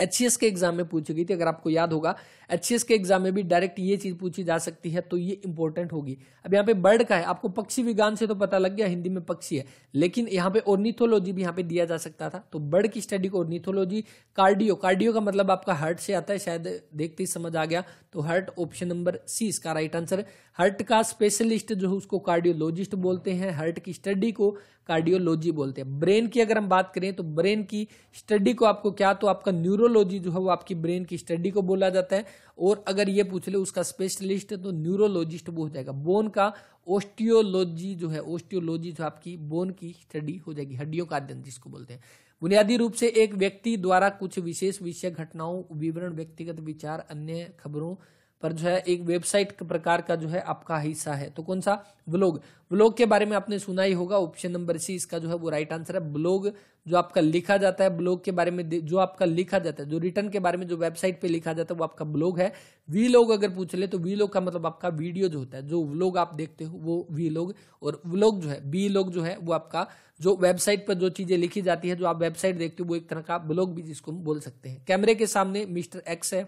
एच के एग्जाम में पूछी गई थी अगर आपको याद होगा एच के एग्जाम में भी डायरेक्ट ये चीज पूछी जा सकती है तो ये इंपॉर्टेंट होगी अब यहाँ पे बर्ड का है आपको पक्षी विज्ञान से तो पता लग गया हिंदी में पक्षी है लेकिन यहाँ पे ओर्निथोलॉजी भी यहाँ पे दिया जा सकता था तो बर्ड की स्टडी को ओर्निथोलॉजी कार्डियो कार्डियो का मतलब आपका हर्ट से आता है शायद देखते ही समझ आ गया तो हर्ट ऑप्शन नंबर सी इसका राइट आंसर हर्ट का स्पेशलिस्ट जो है उसको कार्डियोलॉजिस्ट बोलते हैं हर्ट की स्टडी को कार्डियोलॉजी बोलते हैं ब्रेन की अगर हम बात करें तो ब्रेन की स्टडी को आपको क्या तो आपका न्यूरोलॉजी जो है वो आपकी ब्रेन की स्टडी को बोला जाता है और अगर ये पूछ ले उसका स्पेशलिस्ट तो न्यूरोलॉजिस्ट वो हो जाएगा बोन का ओस्टियोलॉजी जो है ओस्टियोलॉजी जो आपकी बोन की स्टडी हो जाएगी हड्डियों का अध्ययन जिसको बोलते हैं बुनियादी रूप से एक व्यक्ति द्वारा कुछ विशेष विषय घटनाओं विवरण व्यक्तिगत विचार अन्य खबरों पर जो है एक वेबसाइट प्रकार का जो है आपका हिस्सा है तो कौन सा ब्लॉग ब्लॉग के बारे में आपने सुना ही होगा ऑप्शन नंबर सी इसका जो है वो राइट आंसर है ब्लॉग जो आपका लिखा जाता है ब्लॉग के बारे में जो आपका लिखा जाता है जो रिटर्न के बारे में जो वेबसाइट पे लिखा जाता है वो आपका ब्लॉग है वी लोग अगर पूछ ले तो वी लोग का मतलब आपका वीडियो जो होता है जो व्लॉग आप देखते हो वो वी लोग और व्लॉग जो है बी लोग जो है वो आपका जो वेबसाइट पर जो चीजें लिखी जाती है जो आप वेबसाइट देखते हो वो एक तरह का ब्लॉग भी जिसको बोल सकते हैं कैमरे के सामने मिस्टर एक्स है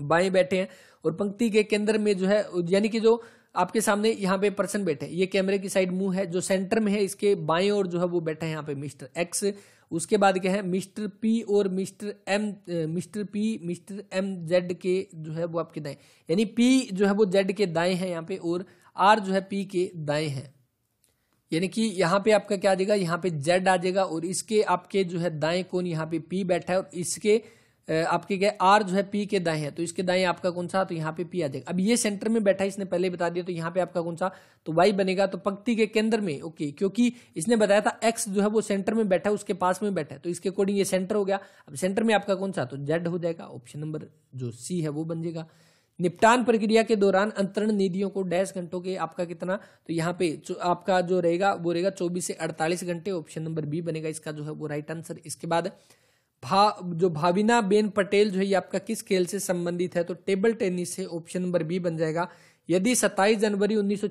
बाएं बैठे हैं और पंक्ति के केंद्र में जो है यानी कि जो आपके सामने यहाँ पे पर्सन बैठे ये कैमरे की साइड मुंह है जो सेंटर में है इसके बाएं और जो है वो बैठे हैं यहाँ पे मिस्टर एक्स उसके बाद क्या है मिस्टर पी और Mister M Mister P Mister M Z के जो है वो आपके दाएं यानी पी जो है वो जेड के दाएं हैं यहाँ पे और आर जो है पी के दाएं हैं यानी कि यहाँ पे आपका क्या आ जाएगा यहाँ पे जेड आ जाएगा और इसके आपके जो है दाएं कोन यहाँ पे पी बैठा है और इसके आपके क्या आर जो है पी के दाएं है तो इसके दाएं आपका कौन सा तो यहाँ पे पी आ जाएगा अब ये सेंटर में बैठा इसने पहले बता दिया तो यहाँ पे आपका कौन सा तो वाई बनेगा तो पंक्ति के केंद्र में ओके क्योंकि इसने बताया था एक्स जो है वो सेंटर में बैठा है उसके पास में बैठा है तो इसके अकॉर्डिंग ये सेंटर हो गया अब सेंटर में आपका कौन सा तो जेड हो जाएगा ऑप्शन नंबर जो सी है वो बन जाएगा निपटान प्रक्रिया के दौरान अंतरण निधियों को डैश घंटों के आपका कितना तो यहाँ पे आपका जो रहेगा वो रहेगा चौबीस से अड़तालीस घंटे ऑप्शन नंबर बी बनेगा इसका जो है वो राइट आंसर इसके बाद भा जो भाविना बेन पटेल जो है ये आपका किस खेल से संबंधित है तो टेबल टेनिस से ऑप्शन नंबर बी बन जाएगा यदि 27 जनवरी उन्नीस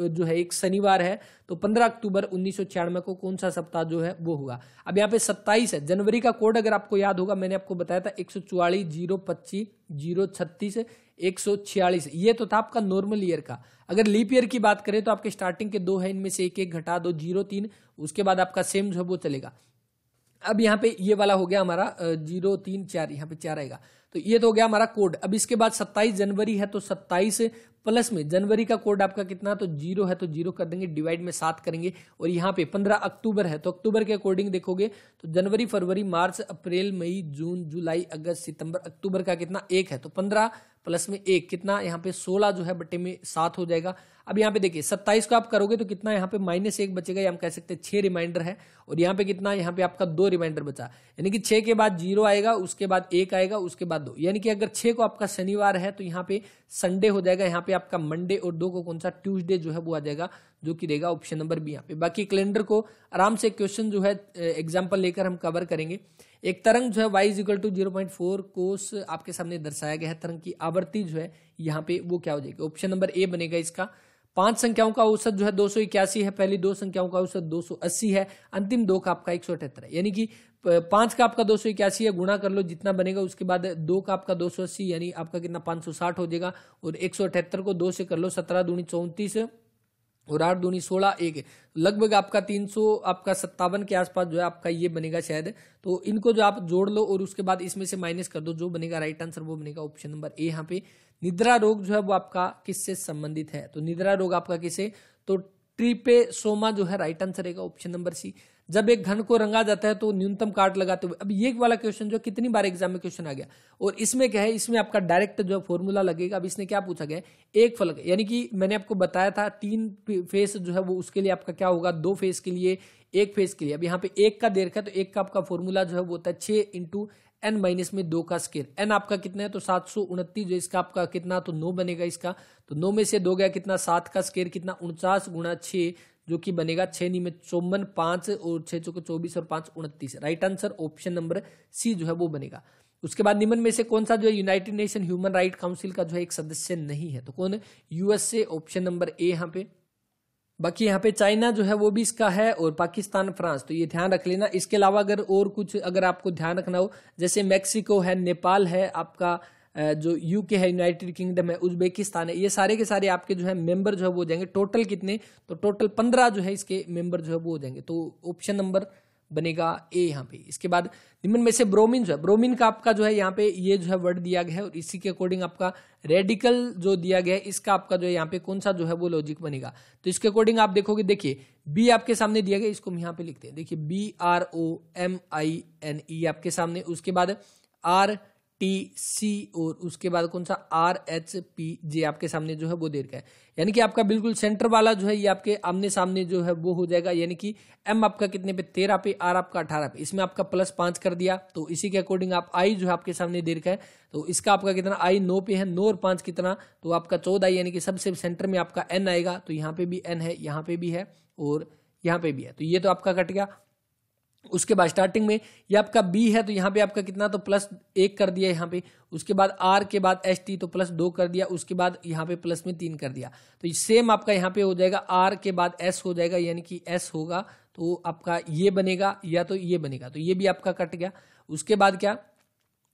जो है एक शनिवार है तो 15 अक्टूबर उन्नीस को कौन सा सप्ताह जो है वो हुआ अब यहाँ पे 27 है जनवरी का कोड अगर आपको याद होगा मैंने आपको बताया था एक सौ चौवालीस जीरो पच्चीस जीरो छत्तीस एक सौ छियालीस ये तो था आपका नॉर्मल ईयर का अगर लीप ईयर की बात करें तो आपके स्टार्टिंग के दो है इनमें से एक एक घटा दो जीरो तीन उसके बाद आपका सेम जो है वो चलेगा अब यहाँ पे ये वाला हो गया हमारा जीरो तीन चार यहाँ पे चार आएगा तो ये तो हो गया हमारा कोड अब इसके बाद सत्ताईस जनवरी है तो सत्ताईस प्लस में जनवरी का कोड आपका कितना तो जीरो है तो जीरो कर देंगे डिवाइड में सात करेंगे और यहाँ पे पंद्रह अक्टूबर है तो अक्टूबर के अकॉर्डिंग देखोगे तो जनवरी फरवरी मार्च अप्रैल मई जून जुलाई अगस्त सितंबर अक्टूबर का कितना एक है तो पंद्रह प्लस में एक कितना यहाँ पे सोलह जो है बट्टे में सात हो जाएगा अब यहाँ पे देखिए सत्ताईस को आप करोगे तो कितना यहाँ पे माइनस एक बचेगा या हम कह सकते हैं छह रिमाइंडर है और यहाँ पे कितना यहाँ पे आपका दो रिमाइंडर बचा यानी कि छह के बाद जीरो आएगा उसके बाद एक आएगा उसके बाद दो यानी कि अगर छह को आपका शनिवार है तो यहाँ पे संडे हो जाएगा यहाँ पे आपका मंडे और दो को कौन सा ट्यूजडे जो है वो आ जाएगा जो कि देगा ऑप्शन नंबर बी यहाँ पे बाकी कैलेंडर को आराम से क्वेश्चन जो है एग्जाम्पल लेकर हम कवर करेंगे एक तरंग जो है Y is equal to zero point four cos आपके सामने दर्शाया गया है तरंग की आवृत्ति जो है यहाँ पे वो क्या हो जाएगी ऑप्शन नंबर ए बनेगा इसका पांच संख्याओं का औसत जो है दो सौ इक्यासी है पहली दो संख्याओं का औसत दो सौ अस्सी है अंतिम दो का आपका एक सौ अठहत्तर है यानी कि पांच का आपका दो सौ इक्यासी है गुणा कर लो जितना बनेगा उसके बाद दो का आपका दो सौ अस्सी यानी आपका कितना पांच सौ साठ हो जाएगा और एक सौ अठहत्तर को दो से कर लो सत्रह दूनी चौंतीस और आठ दूनी सोलह एक लगभग आपका तीन सौ आपका सत्तावन के आसपास जो है आपका ये बनेगा शायद तो इनको जो आप जोड़ लो और उसके बाद इसमें से माइनस कर दो जो बनेगा राइट आंसर वो बनेगा ऑप्शन नंबर ए यहाँ पे निद्रा रोग जो है वो आपका किससे संबंधित है तो निद्रा रोग आपका किससे तो ट्रीपे सोमा जो है राइट आंसर रहेगा ऑप्शन नंबर सी जब एक घन को रंगा जाता है तो न्यूनतम काट लगाते हुए अब ये वाला क्वेश्चन जो कितनी बार एग्जाम में क्वेश्चन आ गया और इसमें क्या है इसमें आपका डायरेक्ट जो फॉर्मूला लगेगा अब इसने क्या पूछा गया एक फलक यानी कि मैंने आपको बताया था तीन फेस जो है वो उसके लिए आपका क्या होगा दो फेस के लिए एक फेस के लिए अब यहाँ पे एक का देर है तो एक का आपका फॉर्मूला जो है वो होता है छे इंटू एन माइनस में दो का स्केयर एन आपका कितना है तो सात सौ उनतीस जो इसका आपका कितना तो नो बनेगा इसका तो नो में से दो गया कितना सात का स्केयर कितना उनचास गुणा छः जो कि बनेगा छः नियमित चौवन पाँच और छः चौके चौबीस और पाँच उनतीस right answer option number C जो है वो बनेगा उसके बाद निम्न में से कौन सा जो है United Nation Human Right Council का जो है एक सदस्य नहीं है तो कौन यूएसए ऑप्शन नंबर ए यहाँ पे बाकी यहाँ पे चाइना जो है वो भी इसका है और पाकिस्तान फ्रांस तो ये ध्यान रख लेना इसके अलावा अगर और कुछ अगर आपको ध्यान रखना हो जैसे मैक्सिको है नेपाल है आपका जो यूके है यूनाइटेड किंगडम है उज्बेकिस्तान है ये सारे के सारे आपके जो है मेंबर जो है वो हो जाएंगे टोटल कितने तो टोटल पंद्रह जो है इसके मेंबर जो है वो हो जाएंगे तो ऑप्शन नंबर बनेगा ए यहाँ पे इसके बाद निम्न में से ब्रोमिन जो है ब्रोमिन का आपका जो है यहाँ पे ये जो है वर्ड दिया गया है और इसी के अकॉर्डिंग आपका रेडिकल जो दिया गया है इसका आपका जो है यहाँ पे कौन सा जो है वो लॉजिक बनेगा तो इसके अकॉर्डिंग आप देखोगे देखिए बी आपके सामने दिया गया इसको हम यहाँ पे लिखते हैं देखिए B R O M I N E आपके सामने उसके बाद आर टी सी और उसके बाद कौन सा आर एच पी जे आपके सामने जो है वो दे रखा है यानी कि आपका बिल्कुल सेंटर वाला जो है ये आपके आमने सामने जो है वो हो जाएगा यानी कि एम आपका कितने पे तेरह पे आर आपका अठारह पे इसमें आपका प्लस पांच कर दिया तो इसी के अकॉर्डिंग आप आई जो है आपके सामने दे रखा है तो इसका आपका कितना आई नौ पे है नौ और पांच कितना तो आपका चौदह यानी कि सबसे सेंटर में आपका एन आएगा तो यहाँ पे भी एन है यहाँ पे भी है और यहाँ पे भी है तो ये तो आपका कट गया उसके बाद स्टार्टिंग में ये आपका बी है तो यहाँ पे आपका कितना तो प्लस एक कर दिया यहाँ पे उसके बाद आर के बाद एस टी तो प्लस दो कर दिया उसके बाद यहाँ पे प्लस में तीन कर दिया तो सेम आपका यहाँ पे हो जाएगा आर के बाद एस हो जाएगा यानी कि एस होगा तो आपका ये बनेगा या तो ये बनेगा तो ये भी आपका कट गया उसके बाद क्या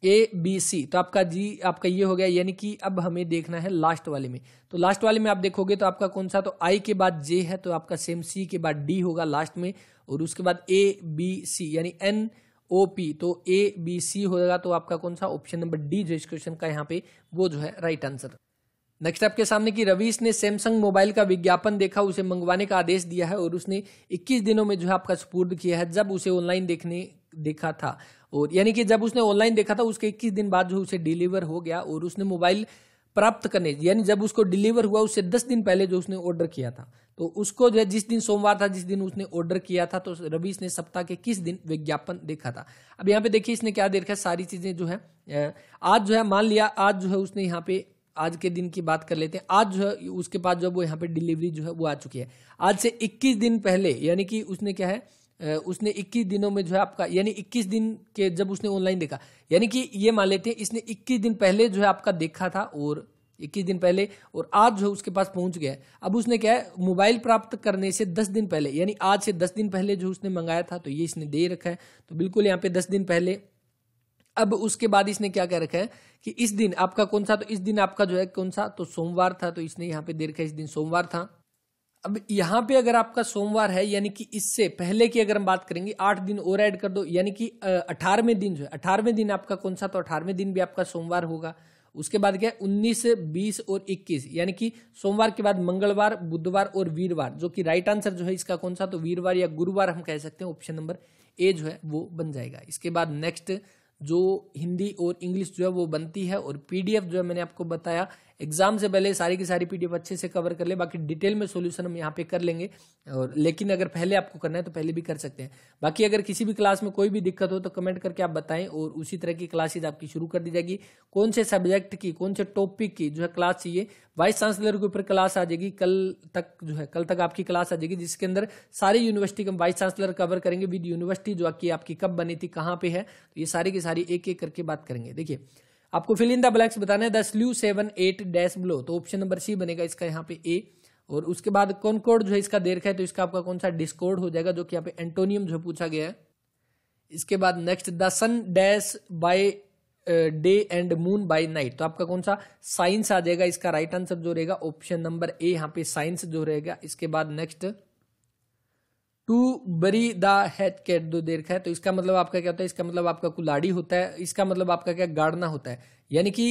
ए बी सी तो आपका जी आपका ये हो गया यानी कि अब हमें देखना है लास्ट वाले में तो लास्ट वाले में आप देखोगे तो आपका कौन सा तो आई के बाद जे है तो आपका सेम सी के बाद डी होगा लास्ट में और उसके बाद ए बी सी यानी एन ओ पी तो ए बी सी होगा तो आपका कौन सा ऑप्शन नंबर डी जो इस क्वेश्चन का यहाँ पे वो जो है राइट आंसर नेक्स्ट आपके सामने की रवीश ने सैमसंग मोबाइल का विज्ञापन देखा उसे मंगवाने का आदेश दिया है और उसने 21 दिनों में जो है आपका सुपुर्द किया है जब उसे ऑनलाइन देखने देखा था और यानी कि जब उसने ऑनलाइन देखा था उसके इक्कीस दिन बाद जो उसे डिलीवर हो गया और उसने मोबाइल प्राप्त करने यानी जब उसको डिलीवर हुआ उससे दस दिन पहले जो उसने ऑर्डर किया था तो उसको जो है जिस दिन सोमवार था जिस दिन उसने ऑर्डर किया था तो रवीश ने सप्ताह के किस दिन विज्ञापन देखा था अब यहाँ पे देखिए इसने क्या देखा सारी चीजें जो है आज जो है मान लिया आज जो है उसने यहाँ पे आज के दिन की बात कर लेते हैं आज जो है उसके पास जो वो यहाँ पे डिलीवरी जो है वो आ चुकी है आज से 21 दिन पहले यानी कि उसने क्या है उसने 21 दिनों में जो है आपका यानी 21 दिन के जब उसने ऑनलाइन देखा यानी कि ये मान लेते हैं इसने 21 दिन पहले जो है आपका देखा था और 21 दिन पहले और आज जो है उसके पास पहुंच गया अब उसने क्या है मोबाइल प्राप्त करने से 10 दिन पहले यानी आज से 10 दिन पहले जो उसने मंगाया था तो ये इसने दे रखा है तो बिल्कुल यहाँ पे दस दिन पहले अब उसके बाद इसने क्या कह रखा है कि इस दिन आपका कौन सा तो इस दिन आपका जो है कौन सा तो सोमवार था तो इसने यहाँ पे दे रखा है इस दिन सोमवार था अब यहां पे अगर आपका सोमवार है यानी कि इससे पहले की अगर हम बात करेंगे आठ दिन और ऐड कर दो यानी कि अठारहवें दिन जो है अठारहवें दिन आपका कौन सा तो अठारहवें दिन भी आपका सोमवार होगा उसके बाद क्या है उन्नीस बीस और इक्कीस यानी कि सोमवार के बाद मंगलवार बुधवार और वीरवार जो कि राइट आंसर जो है इसका कौन सा तो वीरवार या गुरुवार हम कह सकते हैं ऑप्शन नंबर ए जो है वो बन जाएगा इसके बाद नेक्स्ट जो हिंदी और इंग्लिश जो है वो बनती है और पीडीएफ जो है मैंने आपको बताया एग्जाम से पहले सारी की सारी पीडीएफ अच्छे से कवर कर ले बाकी डिटेल में सोल्यूशन हम यहाँ पे कर लेंगे और लेकिन अगर पहले आपको करना है तो पहले भी कर सकते हैं बाकी अगर किसी भी क्लास में कोई भी दिक्कत हो तो कमेंट करके आप बताएं और उसी तरह की क्लासेज आपकी शुरू कर दी जाएगी कौन से सब्जेक्ट की कौन से टॉपिक की जो है क्लास चाहिए वाइस चांसलर के ऊपर क्लास आ जाएगी कल तक जो है कल तक आपकी क्लास आ जाएगी जिसके अंदर सारी यूनिवर्सिटी के वाइस चांसलर कवर करेंगे विद यूनिवर्सिटी जो आपकी आपकी कब बनी थी कहाँ पे है तो ये सारी की सारी एक एक करके बात करेंगे देखिए आपको फिल इन द ब्लैक्स बताना है the slew seven eight dash blow तो ऑप्शन नंबर सी बनेगा इसका यहाँ पे ए और उसके बाद कौन कोड जो है इसका दे रखा है तो इसका आपका कौन सा डिस्कोड हो जाएगा जो कि यहाँ पे एंटोनियम जो पूछा गया है इसके बाद next the sun dash by day and moon by night तो आपका कौन सा साइंस आ जाएगा इसका राइट आंसर जो रहेगा ऑप्शन नंबर ए यहाँ पे साइंस जो रहेगा इसके बाद नेक्स्ट टू बरी द हेड कैट दो देर है तो इसका मतलब आपका क्या होता है इसका मतलब आपका कुलाड़ी होता है इसका मतलब आपका क्या गाड़ना होता है यानी कि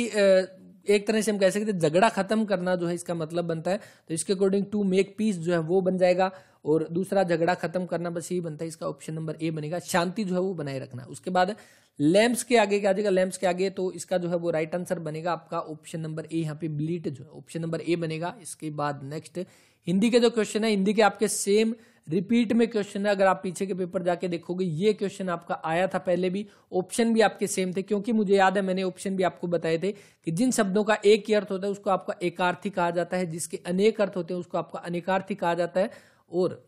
एक तरह से हम कह सकते हैं झगड़ा खत्म करना जो है इसका मतलब बनता है तो इसके अकॉर्डिंग टू मेक पीस जो है वो बन जाएगा और दूसरा झगड़ा खत्म करना बस यही बनता है इसका ऑप्शन नंबर ए बनेगा शांति जो है वो बनाए रखना उसके बाद लैम्प्स के आगे क्या आ जाएगा लैम्प्स के आगे तो इसका जो है वो राइट आंसर बनेगा आपका ऑप्शन नंबर ए यहाँ पे ब्लीट जो है ऑप्शन नंबर ए बनेगा इसके बाद नेक्स्ट हिंदी के जो क्वेश्चन है हिंदी के आपके सेम रिपीट में क्वेश्चन है अगर आप पीछे के पेपर जाके देखोगे ये क्वेश्चन आपका आया था पहले भी ऑप्शन भी आपके सेम थे क्योंकि मुझे याद है मैंने ऑप्शन भी आपको बताए थे कि जिन शब्दों का एक ही अर्थ होता है उसको आपका एकार्थी कहा जाता है जिसके अनेक अर्थ होते हैं उसको आपका अनेकार्थी कहा जाता है और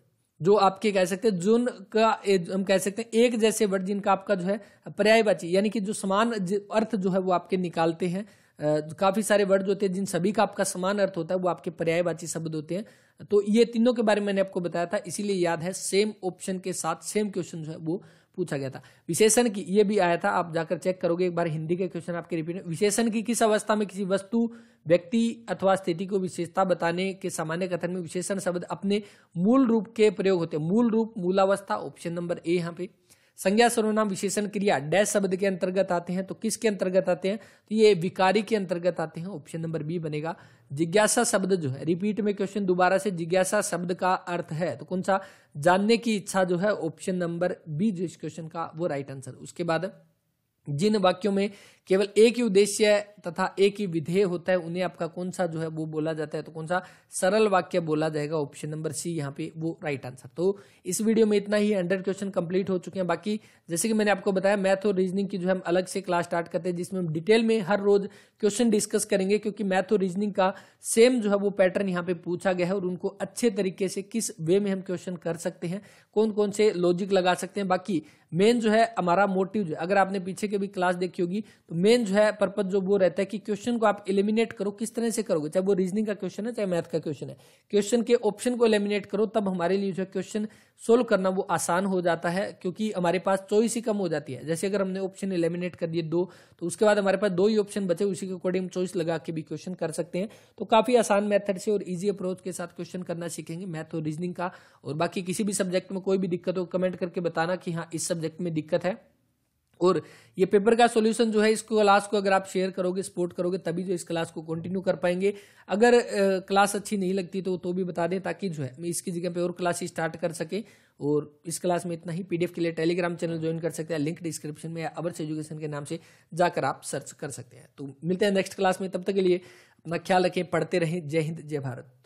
जो आपके कह सकते हैं जुन का हम कह सकते हैं एक जैसे वर्ड जिनका आपका जो है पर्यायवाची यानी कि जो समान अर्थ जो है वो आपके निकालते हैं काफ़ी सारे वर्ड होते हैं जिन सभी का आपका समान अर्थ होता है वो आपके पर्यायवाची शब्द होते हैं तो ये तीनों के बारे में मैंने आपको बताया था इसीलिए याद है सेम ऑप्शन के साथ सेम क्वेश्चन जो है वो पूछा गया था विशेषण की ये भी आया था आप जाकर चेक करोगे एक बार हिंदी के क्वेश्चन आपके रिपीट विशेषण की किस अवस्था में किसी वस्तु व्यक्ति अथवा स्थिति को विशेषता बताने के सामान्य कथन में विशेषण शब्द अपने मूल रूप के प्रयोग होते हैं मूल रूप मूलावस्था ऑप्शन नंबर ए यहाँ पे संज्ञा सर्वनाम विशेषण क्रिया डैश शब्द के अंतर्गत आते हैं तो किसके अंतर्गत आते हैं तो ये विकारी के अंतर्गत आते हैं ऑप्शन नंबर बी बनेगा जिज्ञासा शब्द जो है रिपीट में क्वेश्चन दोबारा से जिज्ञासा शब्द का अर्थ है तो कौन सा जानने की इच्छा जो है ऑप्शन नंबर बी जो इस क्वेश्चन का वो राइट आंसर उसके बाद जिन वाक्यों में केवल एक ही उद्देश्य तथा एक ही विधेय होता है उन्हें आपका कौन सा जो है वो बोला जाता है तो कौन सा सरल वाक्य बोला जाएगा ऑप्शन नंबर सी यहाँ पे वो राइट आंसर तो इस वीडियो में इतना ही हंड्रेड क्वेश्चन कंप्लीट हो चुके हैं बाकी जैसे कि मैंने आपको बताया मैथ और रीजनिंग की जो हम अलग से क्लास स्टार्ट करते हैं जिसमें हम डिटेल में हर रोज क्वेश्चन डिस्कस करेंगे क्योंकि मैथ और रीजनिंग का सेम जो है वो पैटर्न यहाँ पे पूछा गया है और उनको अच्छे तरीके से किस वे में हम क्वेश्चन कर सकते हैं कौन कौन से लॉजिक लगा सकते हैं बाकी मेन जो है हमारा मोटिव जो अगर आपने पीछे के भी क्लास देखी होगी तो मेन जो है पर्पज जो वो रहता है कि क्वेश्चन को आप इलिमिनेट करो किस तरह से करोगे चाहे वो रीजनिंग का क्वेश्चन है चाहे मैथ का क्वेश्चन है क्वेश्चन के ऑप्शन को एलिमिनेट करो तब हमारे लिए जो है क्वेश्चन सोल्व करना वो आसान हो जाता है क्योंकि हमारे पास चॉइस ही कम हो जाती है जैसे अगर हमने ऑप्शन एलिमिनेट कर दिए दो तो उसके बाद हमारे पास दो ही ऑप्शन बचे उसी के अकॉर्डिंग चॉइस लगा के भी क्वेश्चन कर सकते हैं तो काफी आसान मेथड से और इजी अप्रोच के साथ क्वेश्चन करना सीखेंगे मैथ और रीजनिंग का और बाकी किसी भी सब्जेक्ट में कोई भी दिक्कत हो कमेंट करके बताना कि हाँ इस सब्जेक्ट में दिक्कत है और ये पेपर का सॉल्यूशन जो है इस क्लास को अगर आप शेयर करोगे सपोर्ट करोगे तभी जो इस क्लास को कंटिन्यू कर पाएंगे अगर क्लास अच्छी नहीं लगती तो तो भी बता दें ताकि जो है मैं इसकी जगह पे और क्लास स्टार्ट कर सके और इस क्लास में इतना ही पीडीएफ के लिए टेलीग्राम चैनल ज्वाइन कर सकते हैं लिंक डिस्क्रिप्शन में या अवर्स एजुकेशन के नाम से जाकर आप सर्च कर सकते हैं तो मिलते हैं नेक्स्ट क्लास में तब तक के लिए अपना ख्याल रखें पढ़ते रहें जय हिंद जय भारत